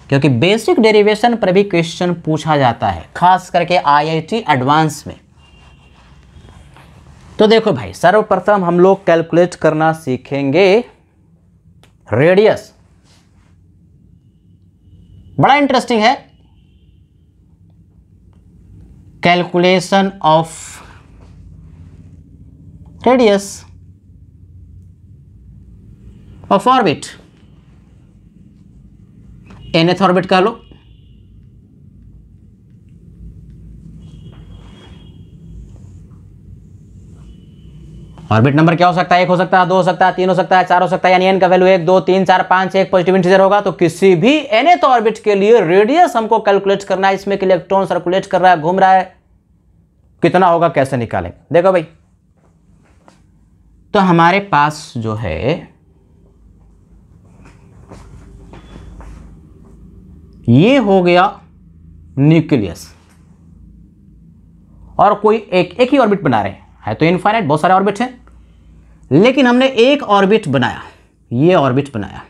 क्योंकि बेसिक डेरिवेशन पर भी क्वेश्चन पूछा जाता है खास करके आईआईटी एडवांस में तो देखो भाई सर्वप्रथम हम लोग कैलकुलेट करना सीखेंगे रेडियस बड़ा इंटरेस्टिंग है calculation of radius of orbit tenth orbit कह लो ऑर्बिट नंबर क्या हो सकता है एक हो सकता है दो हो सकता है तीन हो सकता है चार हो सकता है यानी एन का वैल्यू एक दो तीन चार पांच एक पॉजिटिव इंटीजर होगा तो किसी भी एनएथ ऑर्बिट के लिए रेडियस हमको कैलकुलेट करना है इसमें इलेक्ट्रॉन सर्कुलेट कर रहा है घूम रहा है कितना होगा कैसे निकालेंगे देखो भाई तो हमारे पास जो है ये हो गया न्यूक्लियस और कोई एक एक ही ऑर्बिट बना रहे हैं है तो इनफाइनाइट बहुत सारे ऑर्बिट हैं लेकिन हमने एक ऑर्बिट बनाया ये ऑर्बिट बनाया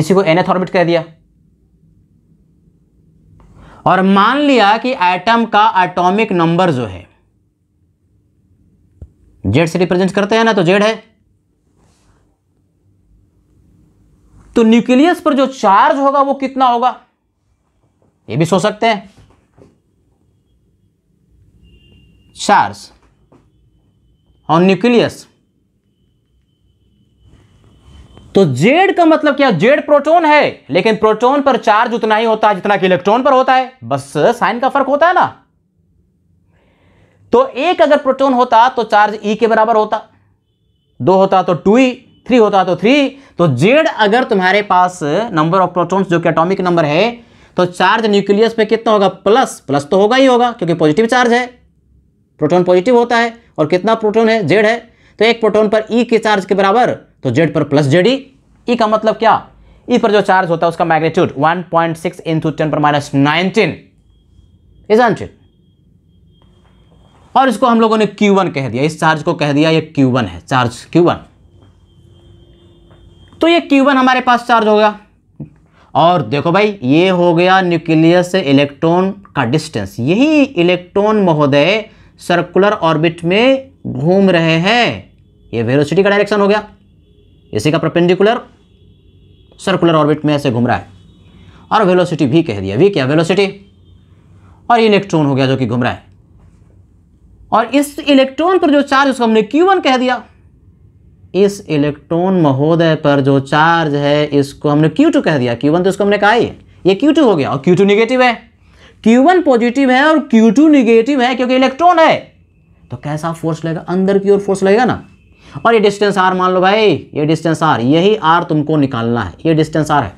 इसी को एनएथ ऑर्बिट कह दिया और मान लिया कि एटम का एटॉमिक नंबर जो है जेड से रिप्रेजेंट करते हैं ना तो जेड है तो न्यूक्लियस पर जो चार्ज होगा वो कितना होगा ये भी सोच सकते हैं चार्ज और न्यूक्लियस तो जेड का मतलब क्या जेड प्रोटॉन है लेकिन प्रोटॉन पर चार्ज उतना ही होता है जितना कि इलेक्ट्रॉन पर होता है बस साइन का फर्क होता है ना तो एक अगर प्रोटॉन होता तो चार्ज ई e के बराबर होता दो होता तो टू ई थ्री होता तो थ्री तो जेड अगर तुम्हारे पास नंबर ऑफ प्रोटोन जो कि एटॉमिक नंबर है तो चार्ज न्यूक्लियस पे कितना होगा प्लस प्लस तो होगा ही होगा क्योंकि पॉजिटिव चार्ज है प्रोटोन पॉजिटिव होता है और कितना प्रोटोन है जेड है तो एक प्रोटोन पर ई e के चार्ज के बराबर तो जेड पर प्लस जेड ई का मतलब क्या ई e पर जो चार्ज होता है उसका magnitude one point six two ten पर माइनस नाइनटीन इज इट और इसको हम लोगों ने Q1 कह दिया इस चार्ज को कह दिया ये Q1 है चार्ज Q1 तो ये वन हमारे पास चार्ज हो गया और देखो भाई ये हो गया न्यूक्लियस से इलेक्ट्रॉन का डिस्टेंस यही इलेक्ट्रॉन महोदय सर्कुलर ऑर्बिट में घूम रहे हैं ये वेलोसिटी का डायरेक्शन हो गया इसी का परपेंडिकुलर सर्कुलर ऑर्बिट में ऐसे घूम रहा है और वेलोसिटी भी कह दिया भी क्या वेलोसिटी और इलेक्ट्रॉन हो गया जो कि घूम रहा है और इस इलेक्ट्रॉन पर जो चार्ज उसको हमने वन कह दिया इस इलेक्ट्रॉन महोदय पर जो चार्ज है इसको हमने Q2 कह दिया Q1 तो इसको हमने कहा ही ये Q2 हो गया और Q2 नेगेटिव है Q1 पॉजिटिव है और Q2 नेगेटिव है क्योंकि इलेक्ट्रॉन है तो कैसा फोर्स लगेगा अंदर की ओर फोर्स लगेगा ना और ये डिस्टेंस आर मान लो भाई ये डिस्टेंस आर यही आर तुमको निकालना है ये डिस्टेंस आर है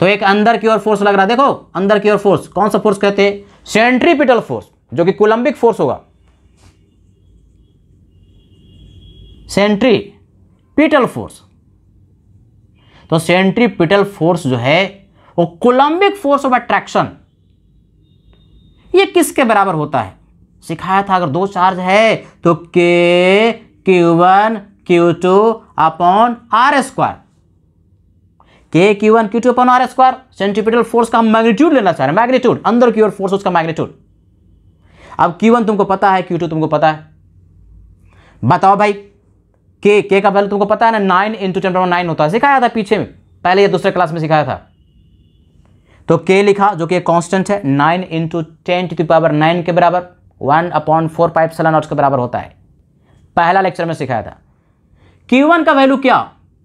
तो एक अंदर की ओर फोर्स लग रहा है देखो अंदर की ओर फोर्स कौन सा फोर्स कहते हैं सेंट्रीपिटल फोर्स जो कि कोलंबिक फोर्स होगा सेंट्री पिटल फोर्स तो सेंट्री पिटल फोर्स जो है वो कोलंबिक फोर्स ऑफ अट्रैक्शन ये किसके बराबर होता है सिखाया था अगर दो चार्ज है तो k q one q two upon r square k q one q two upon r square centripetal force का मैग्नीट्यूड लेना चाह रहे हैं मैग्नीट्यूड अंदर की ओर फोर्स उसका मैग्नीट्यूड अब क्यू वन तुमको पता है क्यू टू तुमको पता है बताओ भाई के के का वैल्यू तुमको पता है ना nine into ten power nine होता है सिखाया था पीछे में पहले या दूसरे क्लास में सिखाया था तो के लिखा जो कि कॉन्स्टेंट है nine into ten to power nine के बराबर one upon four pi epsilon naught के बराबर होता है पहला लेक्चर में सिखाया था Q1 का वैल्यू क्या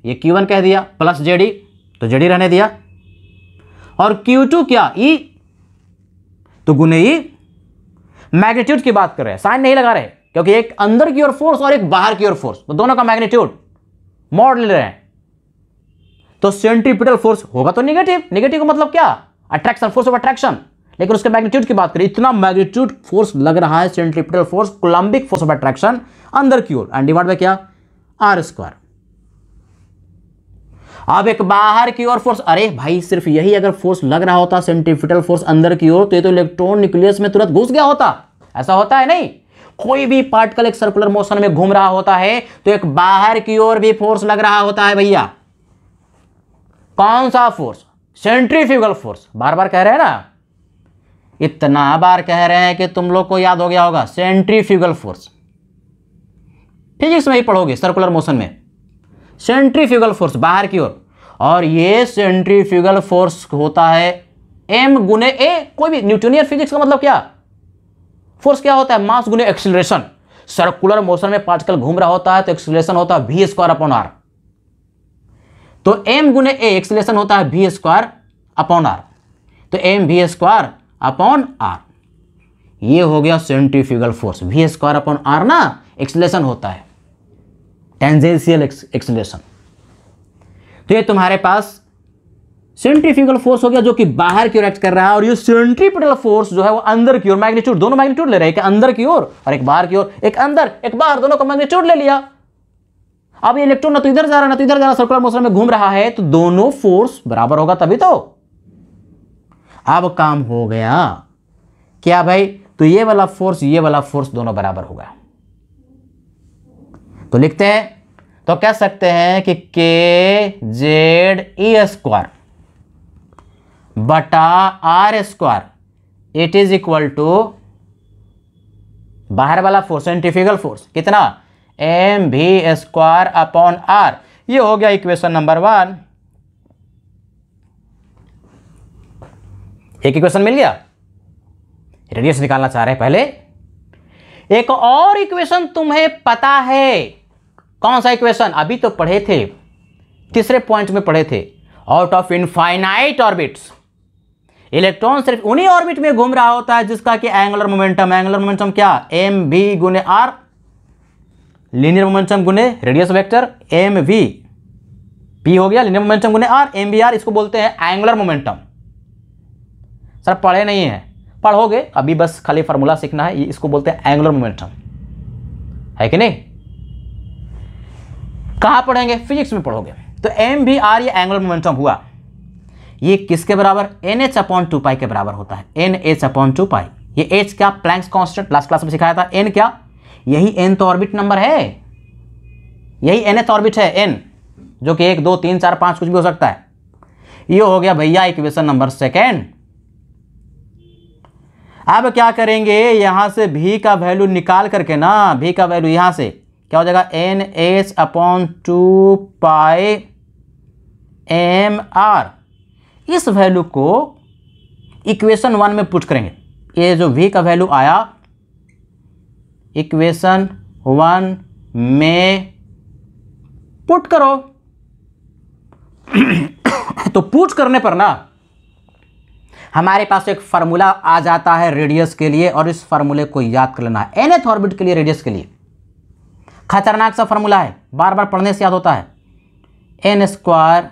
ये Q1 कह दिया प्लस जेडी तो जेडी रहने दिया और Q2 क्या ई e। तो गुने ई e। मैग्नीट्यूड की बात कर रहे हैं साइन नहीं लगा रहे क्योंकि एक अंदर की ओर फोर्स और एक बाहर की ओर फोर्स तो दोनों का मैग्नीट्यूड मॉड ले रहे हैं तो सेंट्रीपिटल फोर्स होगा तो निगेटिव निगेटिव का मतलब क्या अट्रैक्शन फोर्स ऑफ अट्रैक्शन लेकिन उसके मैग्नीट्यूड की बात करें इतना मैग्नीट्यूड फोर्स लग रहा है centripetal force coulombic force of attraction अंदर की ओर एंड डिवाइड बाय क्या आर स्क्वायर अब एक बाहर की ओर फोर्स अरे भाई सिर्फ यही अगर फोर्स लग रहा होता सेंट्रीपिटल फोर्स अंदर की ओर तो ये तो इलेक्ट्रॉन न्यूक्लियस में तुरंत घुस गया होता ऐसा होता है नहीं कोई भी पार्टिकल एक सर्कुलर मोशन में घूम रहा होता है तो एक बाहर की ओर भी फोर्स लग रहा होता है भैया कौन सा फोर्स सेंट्रीफ्यूगल फोर्स बार बार कह रहे हैं ना इतना बार कह रहे हैं कि तुम लोग को याद हो गया होगा सेंट्रीफ्यूगल फोर्स फिजिक्स में ही पढ़ोगे सर्कुलर मोशन में सेंट्रीफ्यूगल फोर्स बाहर की ओर और ये सेंट्रीफ्यूगल फोर्स होता है एम गुने ए कोई भी न्यूटोनियर फिजिक्स का मतलब क्या फोर्स क्या होता है मास गुने एक्सिलेशन सर्कुलर मोशन में पार्टिकल घूम रहा होता है तो एक्सिलेशन होता है वी स्क्वायर अपॉन आर तो एम गुने ए एक्सिलेशन होता है वी स्क्वायर अपॉन आर तो m v square upon r ये हो गया centrifugal force v square upon r ना एक्सिलेशन होता है टेंजेंशियल एक्सिलेशन तो ये तुम्हारे पास सेंट्रीफ्यूगल फोर्स हो गया जो कि बाहर की ओर एक्ट कर रहा है और ये सेंट्रीपिटल फोर्स जो है वो अंदर की ओर मैग्नीट्यूड दोनों मैग्नीट्यूड ले रहे हैं एक अंदर की ओर और एक बाहर की ओर एक अंदर एक बाहर दोनों का मैग्नीट्यूड ले लिया अब ये इलेक्ट्रॉन ना तो इधर जा रहा है ना तो इधर जा रहा सर्कुलर मोशन में घूम रहा है तो दोनों फोर्स बराबर होगा तभी तो अब काम हो गया क्या भाई तो ये वाला फोर्स ये वाला फोर्स दोनों बराबर होगा तो लिखते हैं तो कह सकते हैं कि के जेड ई स्क्वायर बटा r square it is equal to बाहर वाला फोर्स सेंट्रीफ्यूगल फोर्स कितना m v square upon r ये हो गया इक्वेशन नंबर वन एक इक्वेशन मिल गया रेडियस निकालना चाह रहे हैं पहले एक और इक्वेशन तुम्हें पता है कौन सा इक्वेशन अभी तो पढ़े थे तीसरे पॉइंट में पढ़े थे out of infinite orbits electron सिर्फ उन्हीं ऑर्बिट में घूम रहा होता है जिसका कि एंगुलर मोमेंटम एंगुलर मोमेंटम क्या एम वी गुने आर लीनियर मोमेंटम गुने radius vector m v p हो गया लीनियर मोमेंटम गुने आर एम वी आर इसको बोलते हैं एंगुलर मोमेंटम सर पढ़े नहीं है पढ़ोगे अभी बस खाली फार्मूला सीखना है इसको बोलते हैं एंगुलर मोमेंटम है कि नहीं कहां पढ़ेंगे फिजिक्स में पढ़ोगे तो एम वी आर ये एंगुलर मोमेंटम हुआ ये किसके बराबर n H upon two pi के बराबर होता है n H upon two pi ये एच क्या प्लैंक्स कांस्टेंट लास्ट क्लास में सिखाया था एन क्या यही एन तो ऑर्बिट नंबर है यही एन एच ऑर्बिट है एन जो कि एक दो तीन चार पांच कुछ भी हो सकता है ये हो गया भैया इक्वेशन नंबर सेकेंड अब क्या करेंगे यहां से भी का वैल्यू निकाल करके ना भी का वैल्यू यहां से क्या हो जाएगा n H upon two pi m r इस वैल्यू को इक्वेशन वन में पुट करेंगे ये जो वी का वैल्यू आया इक्वेशन वन में पुट करो तो पुट करने पर ना हमारे पास एक फार्मूला आ जाता है रेडियस के लिए और इस फार्मूले को याद कर लेना है एथ ऑर्बिट के लिए रेडियस के लिए खतरनाक सा फार्मूला है बार बार पढ़ने से याद होता है एन स्क्वायर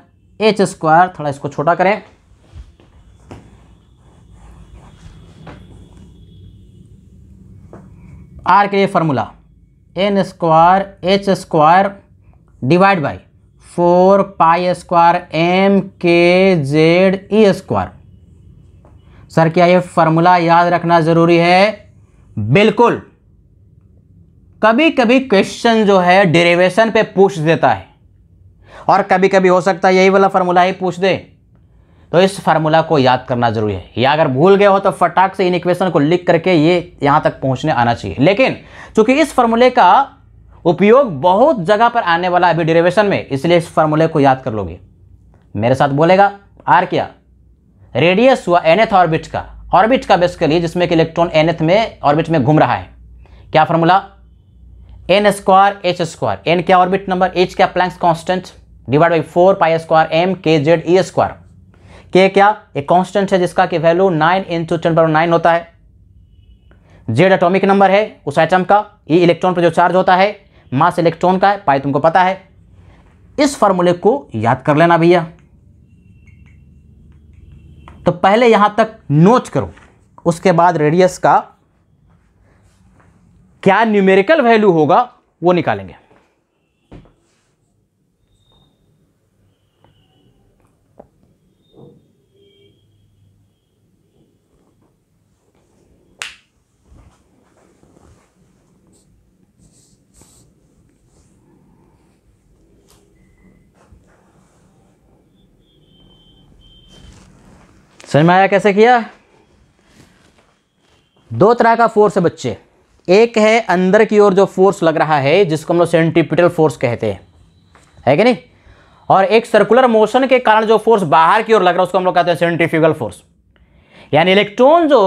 एच स्क्वायर थोड़ा इसको छोटा करें आर के लिए formula n square h square divide by four pi square m k Z e square sir क्या ये फॉर्मूला याद रखना ज़रूरी है बिल्कुल कभी कभी क्वेश्चन जो है डेरिवेशन पे पूछ देता है और कभी कभी हो सकता है यही वाला फार्मूला ही पूछ दे तो इस फार्मूला को याद करना जरूरी है या अगर भूल गए हो तो फटाक से इन इक्वेशन को लिख करके ये यहाँ तक पहुँचने आना चाहिए लेकिन चूंकि इस फार्मूले का उपयोग बहुत जगह पर आने वाला अभी डेरिवेशन में इसलिए इस फार्मूले को याद कर लोगे मेरे साथ बोलेगा आर क्या रेडियस हुआ एनएथ ऑर्बिट का ऑर्बिट का बेसिकली जिसमें कि इलेक्ट्रॉन एनएथ में ऑर्बिट में घूम रहा है क्या formula n square h square n क्या ऑर्बिट नंबर एच क्या Planck's constant divide by four pi square m k Z e square k क्या एक कांस्टेंट है जिसका कि वैल्यू नाइन इंटू टेन पर नाइन होता है जेड एटॉमिक नंबर है उस आइटम का ई e इलेक्ट्रॉन पर जो चार्ज होता है मास इलेक्ट्रॉन का है पाई तुमको पता है इस फॉर्मूले को याद कर लेना भैया तो पहले यहां तक नोट करो उसके बाद रेडियस का क्या न्यूमेरिकल वैल्यू होगा वो निकालेंगे समझ में आया कैसे किया दो तरह का फोर्स है बच्चे एक है अंदर की ओर जो फोर्स लग रहा है जिसको हम लोग सेंटिपिटल फोर्स कहते हैं है कि नहीं और एक सर्कुलर मोशन के कारण जो फोर्स बाहर की ओर लग रहा है उसको हम लोग कहते हैं सेंट्रीफ्यूगल फोर्स यानी इलेक्ट्रॉन जो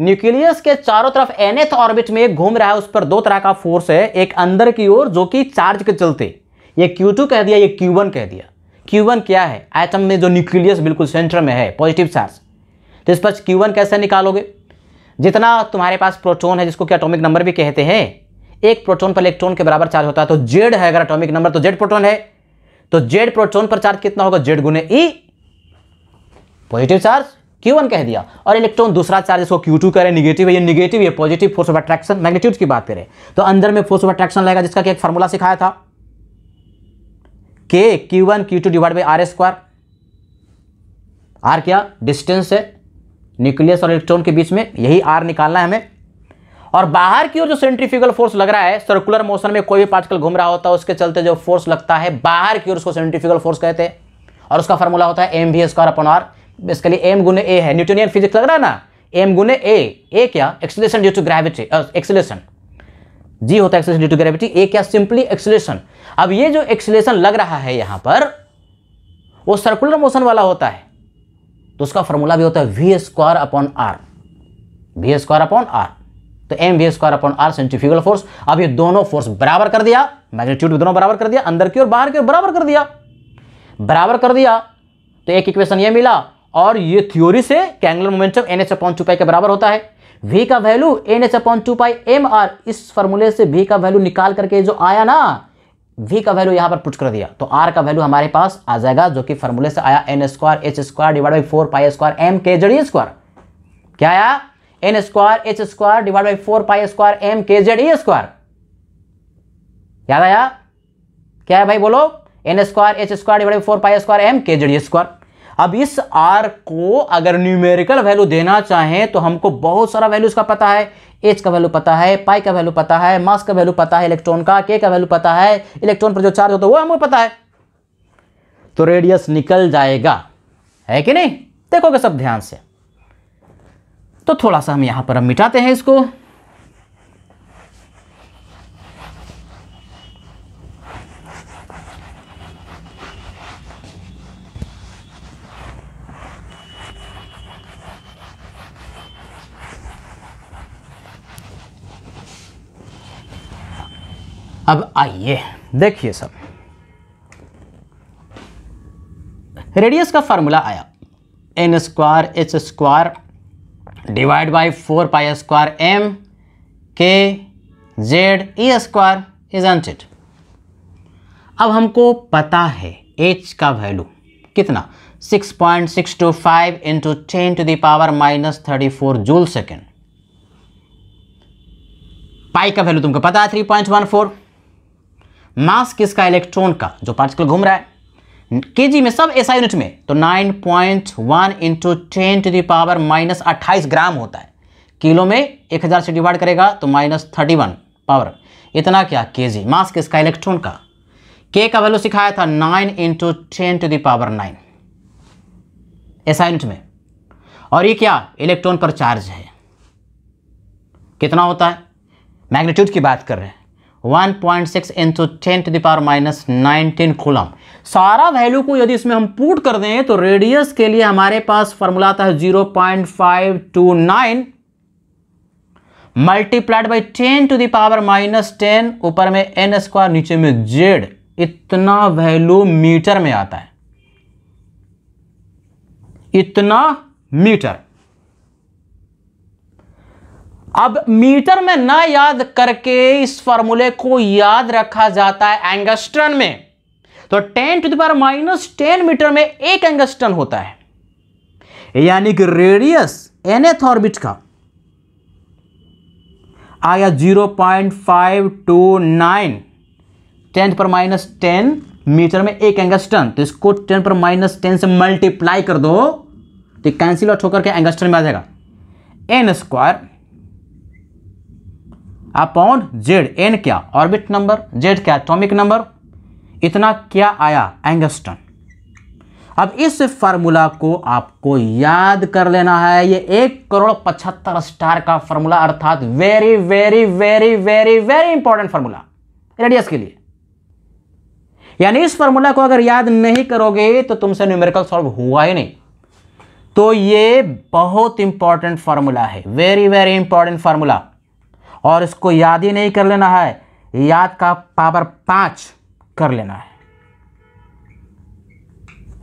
न्यूक्लियस के चारों तरफ एनएथ ऑर्बिट में घूम रहा है उस पर दो तरह का फोर्स है एक अंदर की ओर जो कि चार्ज के चलते ये Q2 कह दिया ये Q1 कह दिया Q1 क्या है एटम में जो न्यूक्लियस बिल्कुल सेंटर में है पॉजिटिव चार्ज तो इस पर Q1 कैसे निकालोगे जितना तुम्हारे पास प्रोटोन है जिसको कि एटॉमिक नंबर भी कहते हैं एक प्रोटोन पर इलेक्ट्रॉन के बराबर चार्ज होता है तो जेड है अगर एटॉमिक नंबर तो जेड प्रोटोन है तो जेड प्रोटोन पर चार्ज कितना होगा जेड गुने e positive charge q one कह दिया और इलेक्ट्रॉन दूसरा चार्ज इसको क्यू टू करें निगेटिव है ये निगेटिव है positive force of attraction magnitude की बात करें तो अंदर में फोर्स ऑफ अट्रैक्शन लगेगा जिसका कि एक फॉर्मूला सिखाया था k q one q two divide by r square r क्या डिस्टेंस है न्यूक्लियस और इलेक्ट्रॉन के बीच में यही आर निकालना है हमें और बाहर की ओर जो सेंट्रीफ्यूगल फोर्स लग रहा है सर्कुलर मोशन में कोई भी पार्टिकल घूम रहा होता है उसके चलते जो फोर्स लगता है बाहर की ओर उसको सेंट्रीफ्यूगल फोर्स कहते हैं और उसका फॉर्मूला होता है M v square upon r basically m गुने ए है न्यूटोनियन फिजिक्स लग रहा है ना एम गुने ए ए क्या acceleration due to gravity acceleration g होता है acceleration due to gravity a क्या सिंपली एक्सलेशन अब ये जो एक्सलेशन लग रहा है यहां पर वो सर्कुलर मोशन वाला होता है तो उसका फॉर्मूला भी होता है v square upon r v square upon r तो m v square upon r centrifugal force अब ये दोनों फोर्स बराबर कर दिया मैग्नीट्यूड भी दोनों बराबर कर दिया अंदर की और बाहर की ओर बराबर कर दिया बराबर कर दिया तो एक इक्वेशन ये मिला और ये थ्योरी से angular momentum n H upon two pi के बराबर होता है वी का value n H upon two pi m r इस फॉर्मूले से वी का वैल्यू निकाल करके जो आया ना v का वैल्यू यहां पर पुट कर दिया तो r का वैल्यू हमारे पास आ जाएगा जो कि फॉर्मूले से आया n square h square divide by four pi square m k z square क्या आया n square h square divide by four pi square m k z square याद आया क्या है भाई बोलो n square h square divide by four pi square m k z square अब इस आर को अगर न्यूमेरिकल वैल्यू देना चाहें तो हमको बहुत सारा वैल्यू इसका पता है एच का वैल्यू पता है पाई का वैल्यू पता है मास का वैल्यू पता है इलेक्ट्रॉन का के का वैल्यू पता है इलेक्ट्रॉन पर जो चार्ज होता है वो हमको पता है तो रेडियस निकल जाएगा है कि नहीं देखोगे सब ध्यान से तो थोड़ा सा हम यहाँ पर हम मिटाते हैं इसको अब आइए देखिए सब रेडियस का फार्मूला आया n square h square divide by four pi square m k Z e square is एंटेड अब हमको पता है एच का वैल्यू कितना 6.625 point six two five into ten to the power minus thirty four joule second pi का value तुमको पता है 3.14 मास किसका इलेक्ट्रॉन का जो पार्टिकल घूम रहा है केजी में सब एसआई यूनिट में तो 9.1 point one into ten to the power minus अट्ठाईस ग्राम होता है किलो में 1000 से डिवाइड करेगा तो माइनस थर्टी वन पावर इतना क्या केजी मास किसका इलेक्ट्रॉन का के का वैल्यू सिखाया था 9 into ten to the power nine SI unit में और ये क्या इलेक्ट्रॉन पर चार्ज है कितना होता है मैग्नीट्यूड की बात कर रहे हैं 1.6 point six into ten to the power minus nineteen coulomb सारा वैल्यू को यदि इसमें हम पुट कर दें तो रेडियस के लिए हमारे पास फॉर्मूला आता है zero point five two nine multiplied by ten to the power minus ten ऊपर में एन स्क्वायर नीचे में जेड इतना वैल्यू मीटर में आता है इतना मीटर अब मीटर में ना याद करके इस फॉर्मूले को याद रखा जाता है एंगस्टन में तो ten to the minus ten metre में एक एंगस्टन होता है यानी कि रेडियस एनएथ ऑर्बिट का आया zero point five two nine ten पर माइनस टेन मीटर में एक एंगस्टन तो इसको टेन पर माइनस टेन से मल्टीप्लाई कर दो तो कैंसिल आउट होकर के एंगस्टन में आ जाएगा n square upon Z n क्या ऑर्बिट नंबर जेड क्या एटॉमिक नंबर इतना क्या आया एंगस्टन अब इस फार्मूला को आपको याद कर लेना है ये एक करोड़ पचहत्तर स्टार का फार्मूला अर्थात very very very very very important formula radius के लिए यानी इस फार्मूला को अगर याद नहीं करोगे तो तुमसे न्यूमेरिकल सॉल्व हुआ ही नहीं तो ये बहुत इंपॉर्टेंट फार्मूला है वेरी वेरी इंपॉर्टेंट फार्मूला और इसको याद ही नहीं कर लेना है याद का पावर पांच कर लेना है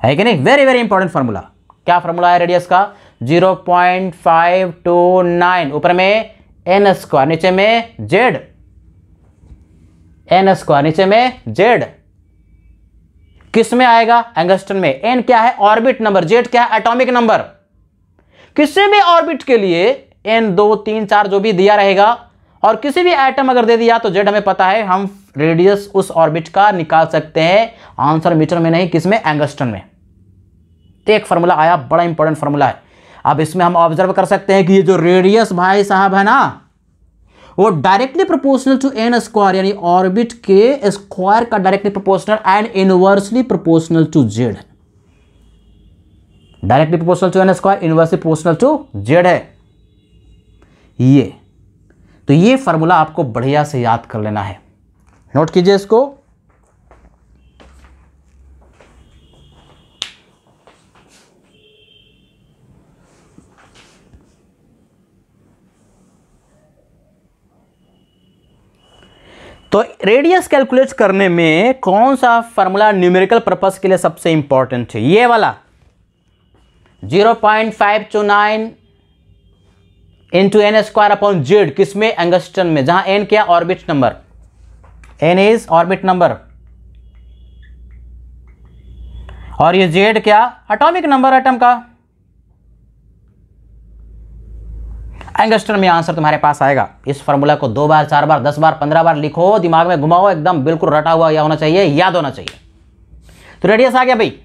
है कि नहीं वेरी वेरी इंपॉर्टेंट फॉर्मूला क्या फॉर्मूला है रेडियस का zero point five two nine ऊपर में एन स्क्वायर नीचे में जेड एन स्क्वायर नीचे में जेड किस में आएगा एंगस्टन में एन क्या है ऑर्बिट नंबर जेड क्या है एटॉमिक नंबर किसी भी ऑर्बिट के लिए एन दो तीन चार जो भी दिया रहेगा और किसी भी आइटम अगर दे दिया तो जेड हमें पता है हम रेडियस उस ऑर्बिट का निकाल सकते हैं आंसर मीटर में नहीं किसमें एंगस्टन में तो एक फॉर्मूला आया बड़ा इंपॉर्टेंट फॉर्मूला है अब इसमें हम ऑब्जर्व कर सकते हैं कि ये जो रेडियस भाई साहब है ना वो directly proportional to n square यानी ऑर्बिट के स्क्वायर का directly proportional and inversely proportional to Z directly proportional to n square inversely proportional to Z है ये तो ये फार्मूला आपको बढ़िया से याद कर लेना है नोट कीजिए इसको तो रेडियस कैलकुलेट करने में कौन सा फार्मूला न्यूमेरिकल पर्पस के लिए सबसे इंपॉर्टेंट है ये वाला 0.529 n to n square upon Z किसमें एंगस्टन में जहां एन क्या orbit number n is orbit number और ये जेड क्या अटोमिक नंबर एटम का एंगस्टन में आंसर तुम्हारे पास आएगा इस फॉर्मूला को दो बार चार बार दस बार पंद्रह बार लिखो दिमाग में घुमाओ एकदम बिल्कुल रटा हुआ या होना चाहिए याद होना चाहिए तो रेडियस आ गया भाई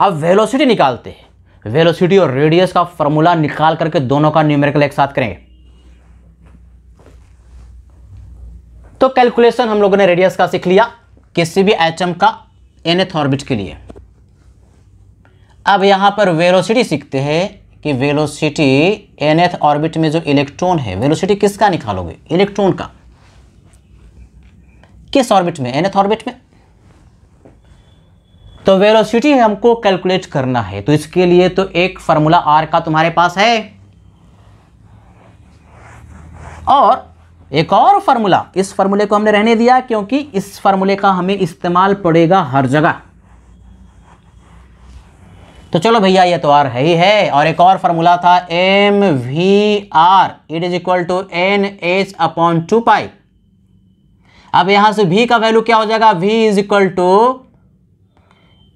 अब वेलोसिटी निकालते हैं वेलोसिटी और रेडियस का फॉर्मूला निकाल करके दोनों का न्यूमेरिकल एक साथ करेंगे तो कैलकुलेशन हम लोगों ने रेडियस का सीख लिया किसी भी एच का एनएथ ऑर्बिट के लिए अब यहां पर वेलोसिटी सीखते हैं कि वेलोसिटी एनएथ ऑर्बिट में जो इलेक्ट्रॉन है वेलोसिटी किसका निकालोगे इलेक्ट्रॉन का किस ऑर्बिट में एनेथ ऑर्बिट में तो वेलोसिटी हमको कैलकुलेट करना है तो इसके लिए तो एक फॉर्मूला आर का तुम्हारे पास है और एक और फार्मूला इस फार्मूले को हमने रहने दिया क्योंकि इस फार्मूले का हमें इस्तेमाल पड़ेगा हर जगह तो चलो भैया ये तो आर है ही है और एक और फार्मूला था m we r it is equal to N H upon two pi अब यहां से वी का वैल्यू क्या हो जाएगा v is equal to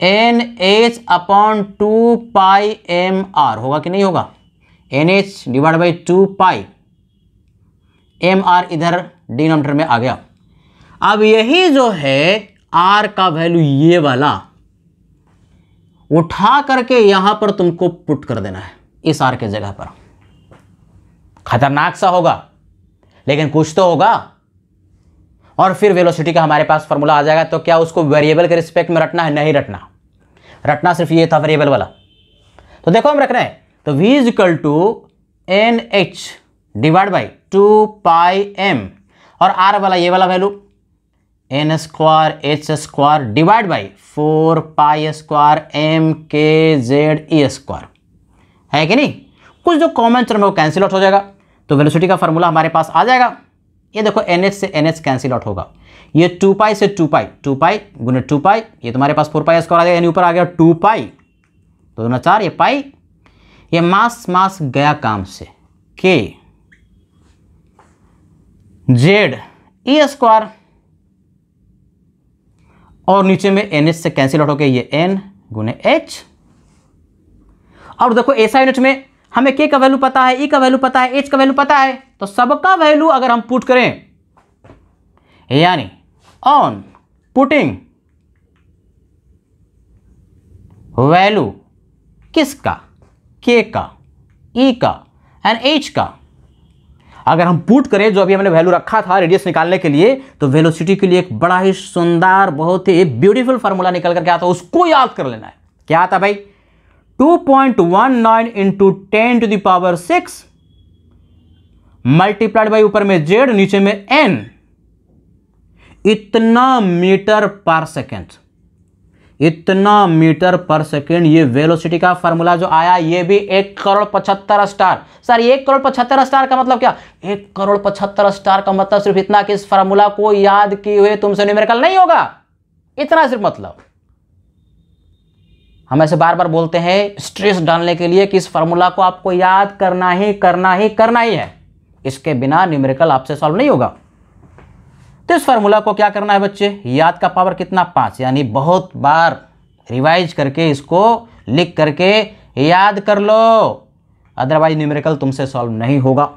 N H upon two pi m r होगा कि नहीं होगा n h divide by two pi m r इधर डिनोमीटर में आ गया अब यही जो है आर का वैल्यू ये वाला उठा करके यहां पर तुमको पुट कर देना है इस आर के जगह पर खतरनाक सा होगा लेकिन कुछ तो होगा और फिर वेलोसिटी का हमारे पास फॉर्मूला आ जाएगा तो क्या उसको वेरिएबल के रिस्पेक्ट में रटना है नहीं रटना रटना सिर्फ ये था वेरिएबल वाला तो देखो हम रख रहे हैं तो v is equal to N h divide by two pi m और आर वाला ये वाला value n square h square divide by four pi square m k Z e square है कि नहीं कुछ जो कॉमन टर्म है वो कैंसिल आउट हो जाएगा तो वेलोसिटी का फार्मूला हमारे पास आ जाएगा ये देखो एन एच से एन एच कैंसिल आउट होगा ये टू पाई से टू पाई टू पाई गुने टू पाई ये तुम्हारे पास फोर पाई स्क्वायर आ गया यानी ऊपर आ गया टू पाई तो दोनों चार ये पाई ये मास मास गया काम से के जेड ई स्क्वायर और नीचे में एन एच से कैंसिल आउट होकर ये एन गुने एच और देखो ऐसा यूनिट में हमें के का वैल्यू पता है ई e का वैल्यू पता है एच का वैल्यू पता है तो सबका वैल्यू अगर हम पुट करें यानी on putting वैल्यू किसका के का ई e का एंड एच का अगर हम पुट करें जो अभी हमने वैल्यू रखा था रेडियस निकालने के लिए तो वेलोसिटी के लिए एक बड़ा ही सुंदर बहुत ही ब्यूटीफुल फार्मूला निकल करके आता है उसको याद कर लेना है क्या आता भाई 2.19 point one nine into ten to the power six multiplied by ऊपर में जेड नीचे में एन इतना मीटर पर सेकेंड इतना मीटर पर सेकेंड ये वेलोसिटी का फार्मूला जो आया ये भी एक करोड़ पचहत्तर स्टार सर एक करोड़ पचहत्तर स्टार का मतलब क्या एक करोड़ पचहत्तर स्टार का मतलब सिर्फ इतना कि इस फार्मूला को याद किए हुए तुमसे न्यूमेरिकल नहीं होगा इतना सिर्फ मतलब हम ऐसे बार बार बोलते हैं स्ट्रेस डालने के लिए कि इस फार्मूला को आपको याद करना ही करना ही करना ही है इसके बिना न्यूमेरिकल आपसे सॉल्व नहीं होगा तो इस फार्मूला को क्या करना है बच्चे याद का पावर कितना पाँच यानी बहुत बार रिवाइज करके इसको लिख करके याद कर लो अदरवाइज न्यूमेरिकल तुमसे सॉल्व नहीं होगा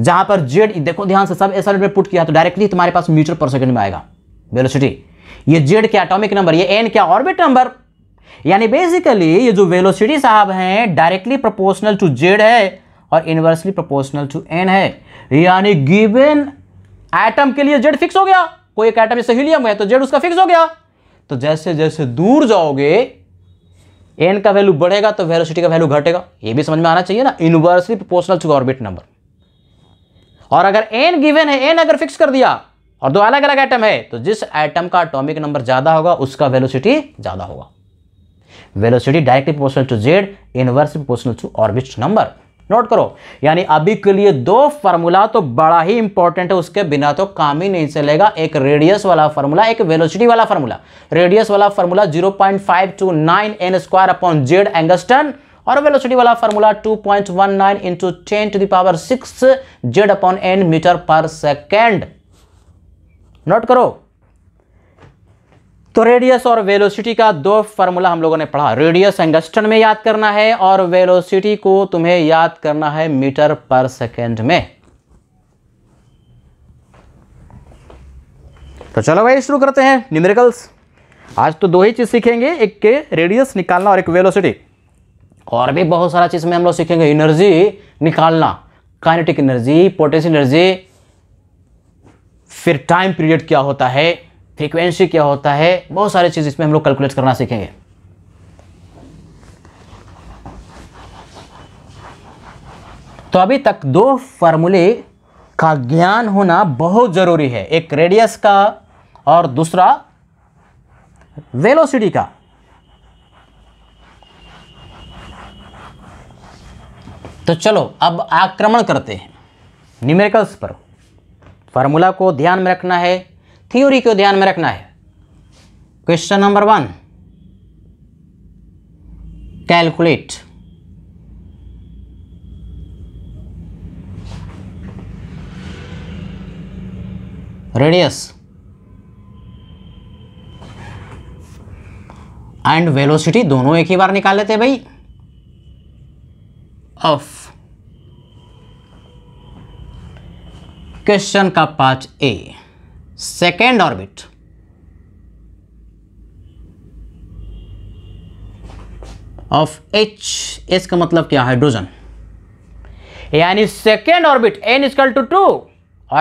जहां पर जेड देखो ध्यान से सब ऐसा में पुट किया तो डायरेक्टली तुम्हारे पास मीटर पर सेकंड में आएगा वेलोसिटी ये जेड के एटॉमिक नंबर ये एन क्या ऑर्बिट नंबर यानी बेसिकली ये जो वेलोसिटी साहब हैं डायरेक्टली प्रोपोर्शनल टू जेड है और इनवर्सली प्रोपोर्शनल टू एन है यानी गिवेन एटम के लिए जेड फिक्स हो गया कोई एक एटम जैसे हीलियम है तो जेड उसका फिक्स हो गया तो जैसे जैसे दूर जाओगे एन का वैल्यू बढ़ेगा तो वेलोसिटी का वैल्यू घटेगा ये भी समझ में आना चाहिए ना inversely proportional to orbit number और अगर एन गिवन है एन अगर फिक्स कर दिया और दो अलग अलग एटम है तो जिस एटम का एटॉमिक नंबर ज़्यादा होगा उसका वेलोसिटी ज़्यादा होगा velocity directly proportional to Z inversely proportional to orbit number note करो यानी अभी के लिए दो फार्मूला तो बड़ा ही इंपॉर्टेंट है उसके बिना तो काम ही नहीं चलेगा एक रेडियस वाला फार्मूला एक वेलोसिटी वाला फार्मूला रेडियस वाला formula 0.529 n square upon Z angstrom और वेलोसिटी वाला formula 2.19 point one nine into ten to the power six Z upon n metre per second note करो तो रेडियस और वेलोसिटी का दो फार्मूला हम लोगों ने पढ़ा रेडियस एंगस्टन में याद करना है और वेलोसिटी को तुम्हें याद करना है मीटर पर सेकेंड में तो चलो भाई शुरू करते हैं न्यूमेरिकल्स आज तो दो ही चीज़ सीखेंगे एक के रेडियस निकालना और एक वेलोसिटी और भी बहुत सारा चीज़ में हम लोग सीखेंगे एनर्जी निकालना काइनेटिक एनर्जी पोटेंशियल एनर्जी फिर टाइम पीरियड क्या होता है फ्रीक्वेंसी क्या होता है बहुत सारी चीज़ इसमें हम लोग कैलकुलेट करना सीखेंगे तो अभी तक दो फार्मूले का ज्ञान होना बहुत ज़रूरी है एक रेडियस का और दूसरा वेलोसिटी का तो चलो अब आक्रमण करते हैं न्यूमेरिकल्स पर फार्मूला को ध्यान में रखना है थ्योरी को ध्यान में रखना है question number one calculate radius and velocity दोनों एक ही बार निकाल लेते भाई ऑफ क्वेश्चन का part A second orbit of H H का मतलब क्या हाइड्रोजन यानी second orbit n is equal to two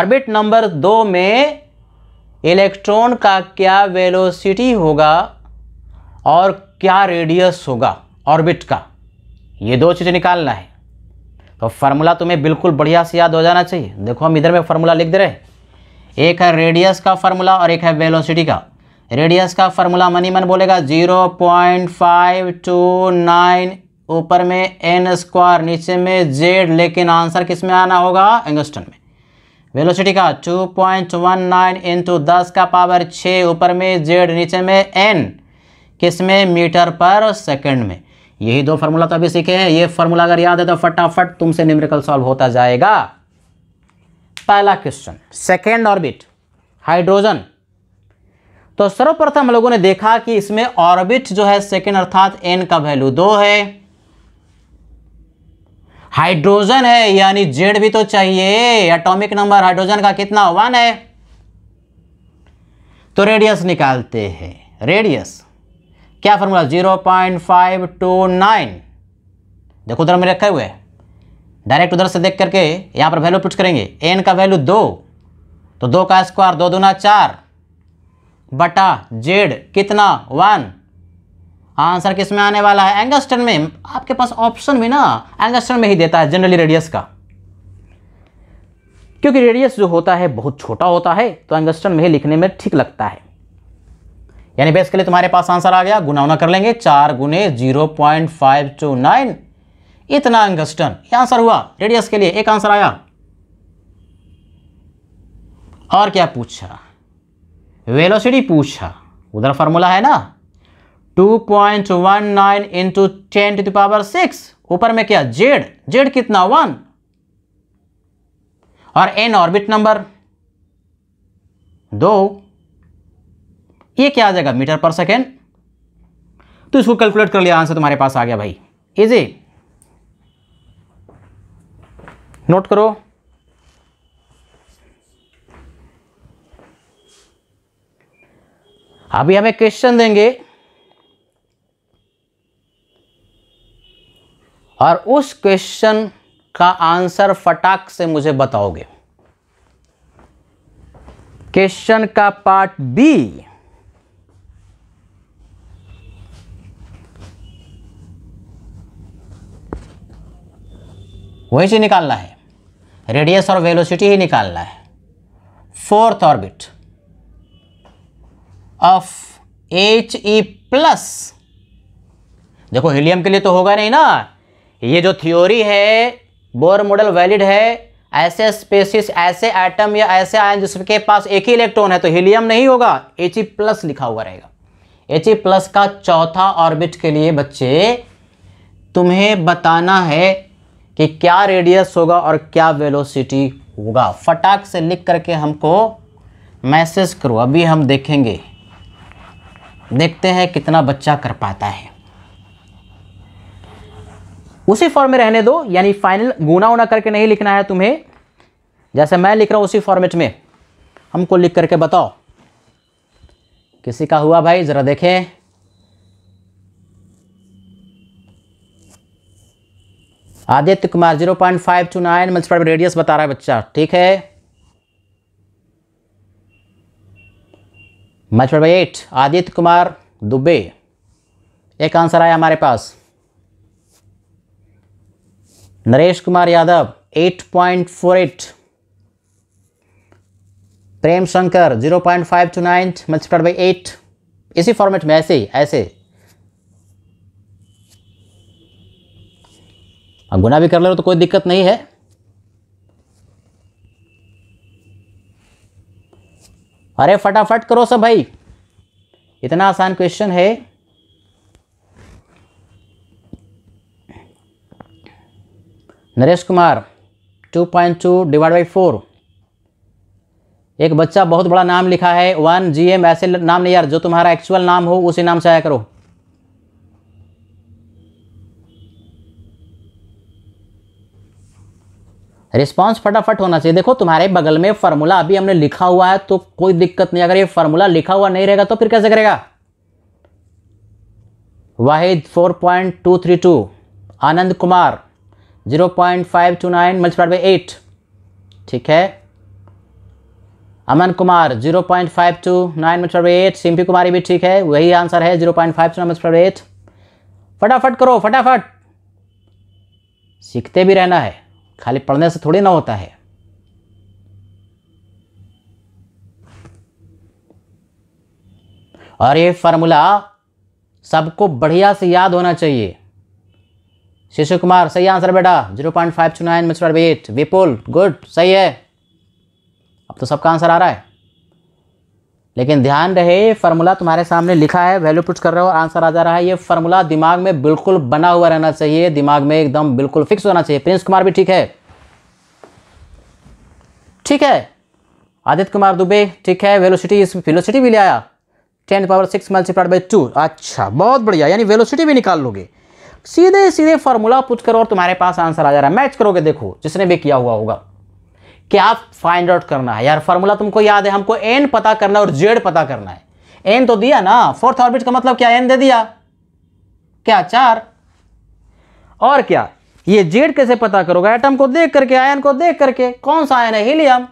orbit number दो में इलेक्ट्रॉन का क्या वेलोसिटी होगा और क्या रेडियस होगा ऑर्बिट का ये दो चीज़ें निकालना है तो फार्मूला तुम्हें बिल्कुल बढ़िया से याद हो जाना चाहिए देखो हम इधर में फार्मूला लिख दे रहे हैं एक है रेडियस का फार्मूला और एक है वेलोसिटी का रेडियस का फार्मूला मनी मन बोलेगा zero point five two nine ऊपर में एन स्क्वायर नीचे में जेड लेकिन आंसर किस में आना होगा एंगस्टन में वेलोसिटी का two point one nine to दस का पावर छः ऊपर में जेड नीचे में एन किस में मीटर पर सेकंड में यही दो फार्मूला तो अभी सीखे हैं ये फार्मूला अगर याद है तो फटाफट तुमसे न्यूमेरिकल सॉल्व होता जाएगा पहला क्वेश्चन सेकेंड ऑर्बिट हाइड्रोजन तो सर्वप्रथम लोगों ने देखा कि इसमें ऑर्बिट जो है सेकेंड अर्थात एन का वैल्यू दो है हाइड्रोजन है यानी जेड भी तो चाहिए एटॉमिक नंबर हाइड्रोजन का कितना वन है तो रेडियस निकालते हैं रेडियस क्या formula zero point five two nine देखो उधर में रखे हुए है डायरेक्ट उधर से देख करके यहाँ पर वैल्यू पुट करेंगे एन का वैल्यू दो तो दो का स्क्वायर दो दूना चार बटा जेड कितना वन आंसर किस में आने वाला है एंगस्टन में आपके पास ऑप्शन भी ना एंगस्टन में ही देता है जनरली रेडियस का क्योंकि रेडियस जो होता है बहुत छोटा होता है तो एंगस्टन में ही लिखने में ठीक लगता है यानी बेसिकली तुम्हारे पास आंसर आ गया गुना कर लेंगे चार गुने zero point five two nine इतना एंगस्टन ये आंसर हुआ रेडियस के लिए एक आंसर आया और क्या पूछा वेलोसिटी पूछा उधर फार्मूला है ना 2.19 point one nine into ten to power six ऊपर में क्या जेड जेड कितना वन और एन ऑर्बिट नंबर दो ये क्या आ जाएगा मीटर पर सेकेंड तो इसको कैलकुलेट कर लिया आंसर तुम्हारे पास आ गया भाई इजी नोट करो अभी हमें क्वेश्चन देंगे और उस क्वेश्चन का आंसर फटाक से मुझे बताओगे क्वेश्चन का पार्ट बी वहीं से निकालना है रेडियस और वेलोसिटी ही निकालना है fourth orbit of H e plus देखो हीलियम के लिए तो होगा नहीं ना ये जो थ्योरी है बोर मॉडल वैलिड है ऐसे स्पेसिस ऐसे एटम या ऐसे आयन जिसके पास एक ही इलेक्ट्रॉन है तो हीलियम नहीं होगा एच ई प्लस लिखा हुआ रहेगा एच ई प्लस का चौथा ऑर्बिट के लिए बच्चे तुम्हें बताना है कि क्या रेडियस होगा और क्या वेलोसिटी होगा फटाक से लिख करके हमको मैसेज करो अभी हम देखेंगे देखते हैं कितना बच्चा कर पाता है उसी फॉर्म में रहने दो यानी फाइनल गुना उना करके नहीं लिखना है तुम्हें जैसे मैं लिख रहा हूं उसी फॉर्मेट में हमको लिख करके बताओ किसी का हुआ भाई ज़रा देखें Aditya Kumar zero point five two nine multiplied radius बता रहा है बच्चा ठीक है multiplied by eight Aditya Kumar Dubey एक आंसर आया हमारे पास Naresh Kumar Yadav eight point four eight Prem Shankar zero point five two nine multiplied by eight इसी फॉर्मेट में ऐसे ऐसे अब गुना भी कर ले रहे हो तो कोई दिक्कत नहीं है अरे फटाफट करो सब भाई इतना आसान क्वेश्चन है Naresh Kumar 2.2 point two divide by four एक बच्चा बहुत बड़ा नाम लिखा है वन जी एम ऐसे नाम नहीं यार जो तुम्हारा एक्चुअल नाम हो उसी नाम से आया करो रिस्पॉन्स फटाफट होना चाहिए देखो तुम्हारे बगल में फार्मूला अभी हमने लिखा हुआ है तो कोई दिक्कत नहीं अगर ये फार्मूला लिखा हुआ नहीं रहेगा तो फिर कैसे करेगा Wahid four point two three two Anand Kumar zero point five two nine multiplied by eight ठीक है Aman Kumar zero point five two nine multiplied eight Simpy Kumari भी ठीक है वही आंसर है zero point five two nine multiplied eight फटाफट करो फटाफट सीखते भी रहना है खाली पढ़ने से थोड़ी ना होता है और ये फार्मूला सबको बढ़िया से याद होना चाहिए शिशु कुमार सही आंसर बेटा zero point five two nine mister Vipul good सही है अब तो सबका आंसर आ रहा है लेकिन ध्यान रहे ये फार्मूला तुम्हारे सामने लिखा है वैल्यू पुट कर रहे हो आंसर आ जा रहा है ये फार्मूला दिमाग में बिल्कुल बना हुआ रहना चाहिए दिमाग में एकदम बिल्कुल फिक्स होना चाहिए प्रिंस कुमार भी ठीक है ठीक है आदित्य कुमार दुबे ठीक है वेलोसिटी इस वेलोसिटी भी ले आया ten power six multiplied by two अच्छा बहुत बढ़िया यानी वेलोसिटी भी निकाल लोगे सीधे सीधे फार्मूला पूछ करो और तुम्हारे पास आंसर आ जा रहा है मैच करोगे देखो जिसने भी किया हुआ होगा क्या फाइंड आउट करना है यार फॉर्मूला तुमको याद है हमको एन पता करना है और जेड पता करना है एन तो दिया ना फोर्थ ऑर्बिट का मतलब क्या एन दे दिया क्या चार और क्या ये जेड कैसे पता करोगे एटम को देख करके आयन को देख करके कौन सा आयन है हीलियम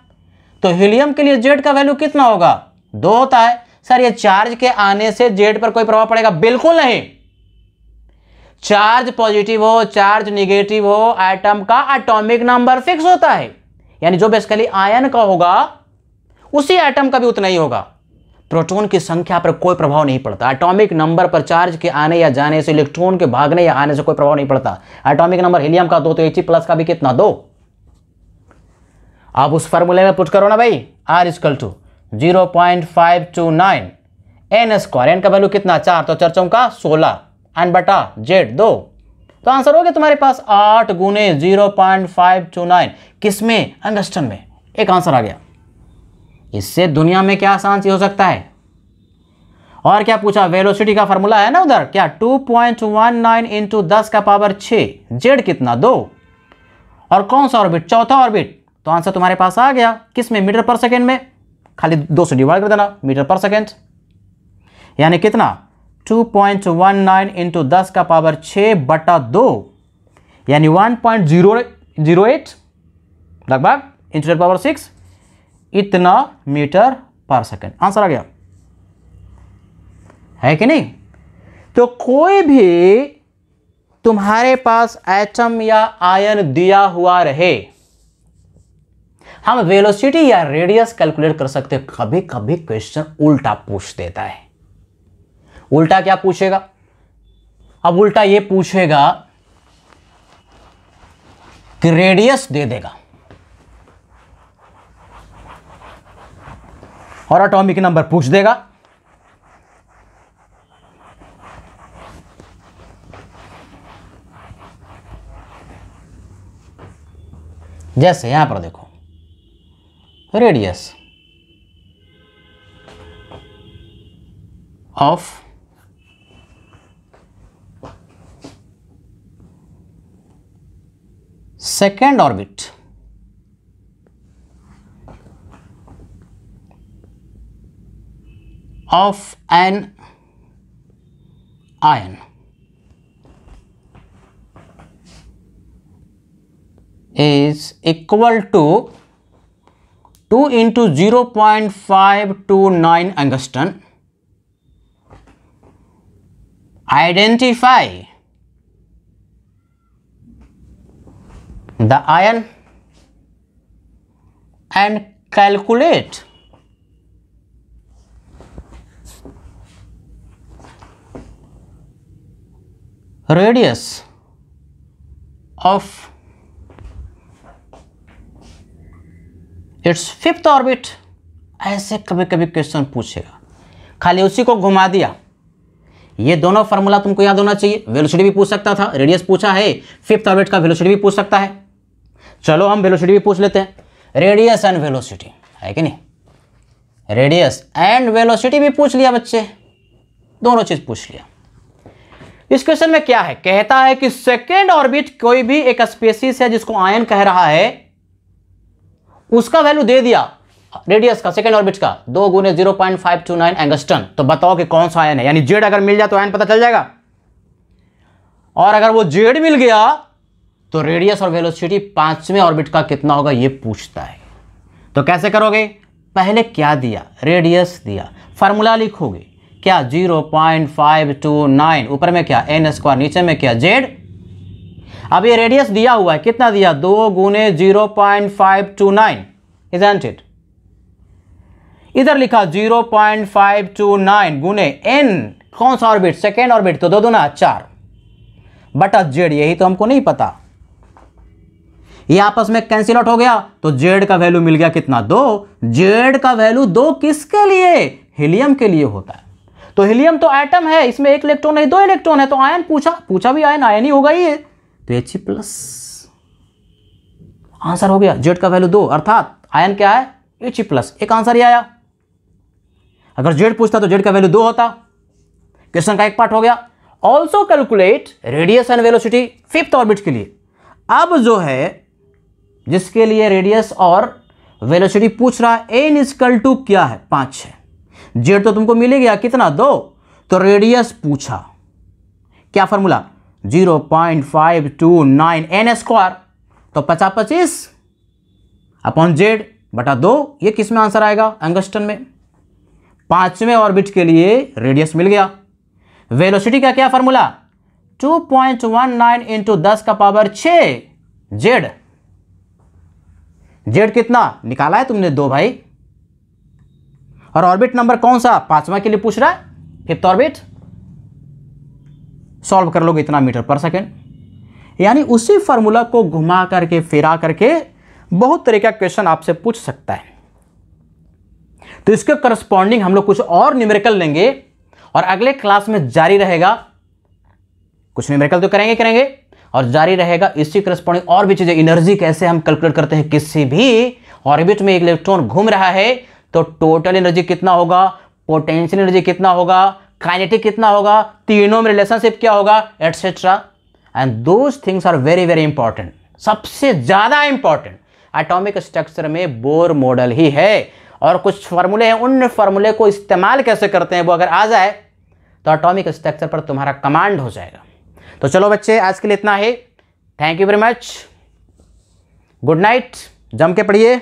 तो हीलियम के लिए जेड का वैल्यू कितना होगा दो होता है सर ये चार्ज के आने से जेड पर कोई प्रभाव पड़ेगा बिल्कुल नहीं चार्ज पॉजिटिव हो चार्ज निगेटिव हो एटम का एटॉमिक नंबर फिक्स होता है यानी जो बेसिकली आयन का होगा उसी एटम का भी उतना ही होगा प्रोटॉन की संख्या पर कोई प्रभाव नहीं पड़ता एटॉमिक नंबर पर चार्ज के आने या जाने से इलेक्ट्रॉन के भागने या आने से कोई प्रभाव नहीं पड़ता एटॉमिक नंबर हीलियम का दो तो एच प्लस e का भी कितना दो आप उस फॉर्मूले में पुट करो ना भाई r is equal to zero point five two nine n square n का वैल्यू कितना चार तो चर्चों का सोलह एन बटा जेड दो तो आंसर हो गया तुम्हारे पास आठ गुने zero point five two nine किस में अंगस्टन में एक आंसर आ गया इससे दुनिया में क्या आसान सी हो सकता है और क्या पूछा वेलोसिटी का फार्मूला है ना उधर क्या 2.19 पॉइंट वन नाइन इंटू दस का पावर छ जेड कितना दो और कौन सा ऑर्बिट चौथा ऑर्बिट तो आंसर तुम्हारे पास आ गया किस में मीटर पर सेकेंड में खाली दो सौ डिवाइड कर देना मीटर पर सेकेंड यानी कितना 2.19 पॉइंट वन नाइन इंटू दस का पावर छ बटा दो यानी one point zero zero eight लगभग इंटू पावर सिक्स इतना मीटर पर सेकेंड आंसर आ गया है कि नहीं तो कोई भी तुम्हारे पास एचम या आयन दिया हुआ रहे हम वेलोसिटी या रेडियस कैलकुलेट कर सकते हैं कभी कभी क्वेश्चन उल्टा पूछ देता है उल्टा क्या पूछेगा अब उल्टा ये पूछेगा कि रेडियस दे देगा और अटोमिक नंबर पूछ देगा जैसे यहां पर देखो radius of second orbit of an ion. is equal to 2 into 0 0.529 angstrom. Identify the ion and calculate radius of its fifth orbit ऐसे कभी कभी क्वेश्चन पूछेगा खाली उसी को घुमा दिया ये दोनों फार्मूला तुमको याद होना चाहिए वेलोसिटी भी पूछ सकता था रेडियस पूछा है फिफ्थ ऑर्बिट का वेलोसिटी भी पूछ सकता है चलो हम वेलोसिटी भी पूछ लेते हैं रेडियस एंड वेलोसिटी है कि नहीं रेडियस एंड वेलोसिटी भी पूछ लिया बच्चे दोनों चीज़ पूछ लिया इस क्वेश्चन में क्या है कहता है कि सेकेंड ऑर्बिट कोई भी एक स्पेसिस है जिसको आयन कह रहा है उसका वैल्यू दे दिया रेडियस का सेकेंड ऑर्बिट का दो गुने zero point five two nine angstrom तो बताओ कि कौन सा आयन है यानी जेड अगर मिल जाए तो आयन पता चल जाएगा और अगर वो जेड मिल गया तो रेडियस और वेलोसिटी पांचवें ऑर्बिट का कितना होगा ये पूछता है तो कैसे करोगे पहले क्या दिया रेडियस दिया फार्मूला लिखोगे क्या zero point five two nine ऊपर में क्या एन स्क्वायर नीचे में क्या जेड अब ये रेडियस दिया हुआ है कितना दिया दो गुने zero point five two nine isn't it इधर लिखा zero point five two nine गुने एन कौन सा ऑर्बिट सेकेंड ऑर्बिट तो दो दो ना चार बटा जेड यही तो हमको नहीं पता ये आपस में कैंसिल आउट हो गया तो जेड का वैल्यू मिल गया कितना दो जेड का वैल्यू दो किसके लिए हीलियम के लिए होता है तो हीलियम तो एटम है इसमें एक इलेक्ट्रॉन नहीं दो इलेक्ट्रॉन है तो आयन पूछा पूछा भी आयन आयन ही होगा ये तो एच प्लस आंसर हो गया जेड का वैल्यू दो अर्थात आयन क्या है एच प्लस एक आंसर ही आया अगर जेड पूछता तो जेड का वैल्यू दो होता क्वेश्चन का एक पार्ट हो गया also calculate radius and velocity fifth orbit के लिए अब जो है जिसके लिए रेडियस और वेलोसिटी पूछ रहा है एन इजकल टू क्या है पांच है जेड तो तुमको मिल गया कितना दो तो रेडियस पूछा क्या formula zero point five two nine n square तो पचास पच्चीस अपॉन जेड बटा दो ये किस में आंसर आएगा एंगस्टन में पांचवें ऑर्बिट के लिए रेडियस मिल गया वेलोसिटी का क्या formula two point one nine into दस का पावर छ जेड जेड कितना निकाला है तुमने दो भाई और ऑर्बिट नंबर कौन सा पांचवा के लिए पूछ रहा है फिफ्थ ऑर्बिट सॉल्व कर लोगे इतना मीटर पर सेकेंड यानी उसी फॉर्मूला को घुमा करके फिरा करके बहुत तरह का क्वेश्चन आपसे पूछ सकता है तो इसके करस्पॉन्डिंग हम लोग कुछ और न्यूमेरिकल लेंगे और अगले क्लास में जारी रहेगा कुछ न्यूमेरिकल तो करेंगे करेंगे और जारी रहेगा इसी करस्पॉन्डिंग और भी चीज़ें एनर्जी कैसे हम कैलकुलेट करते हैं किसी भी ऑर्बिट में एक इलेक्ट्रॉन घूम रहा है तो टोटल एनर्जी कितना होगा पोटेंशियल एनर्जी कितना होगा काइनेटिक कितना होगा तीनों में रिलेशनशिप क्या होगा etcetera and those things are very very important सबसे ज़्यादा इंपॉर्टेंट एटॉमिक स्ट्रक्चर में बोर मॉडल ही है और कुछ फॉर्मूले हैं उन फॉर्मूले को इस्तेमाल कैसे करते हैं वो अगर आ जाए तो एटॉमिक स्ट्रक्चर पर तुम्हारा कमांड हो जाएगा तो चलो बच्चे आज के लिए इतना है thank you very much good night जम के पढ़िए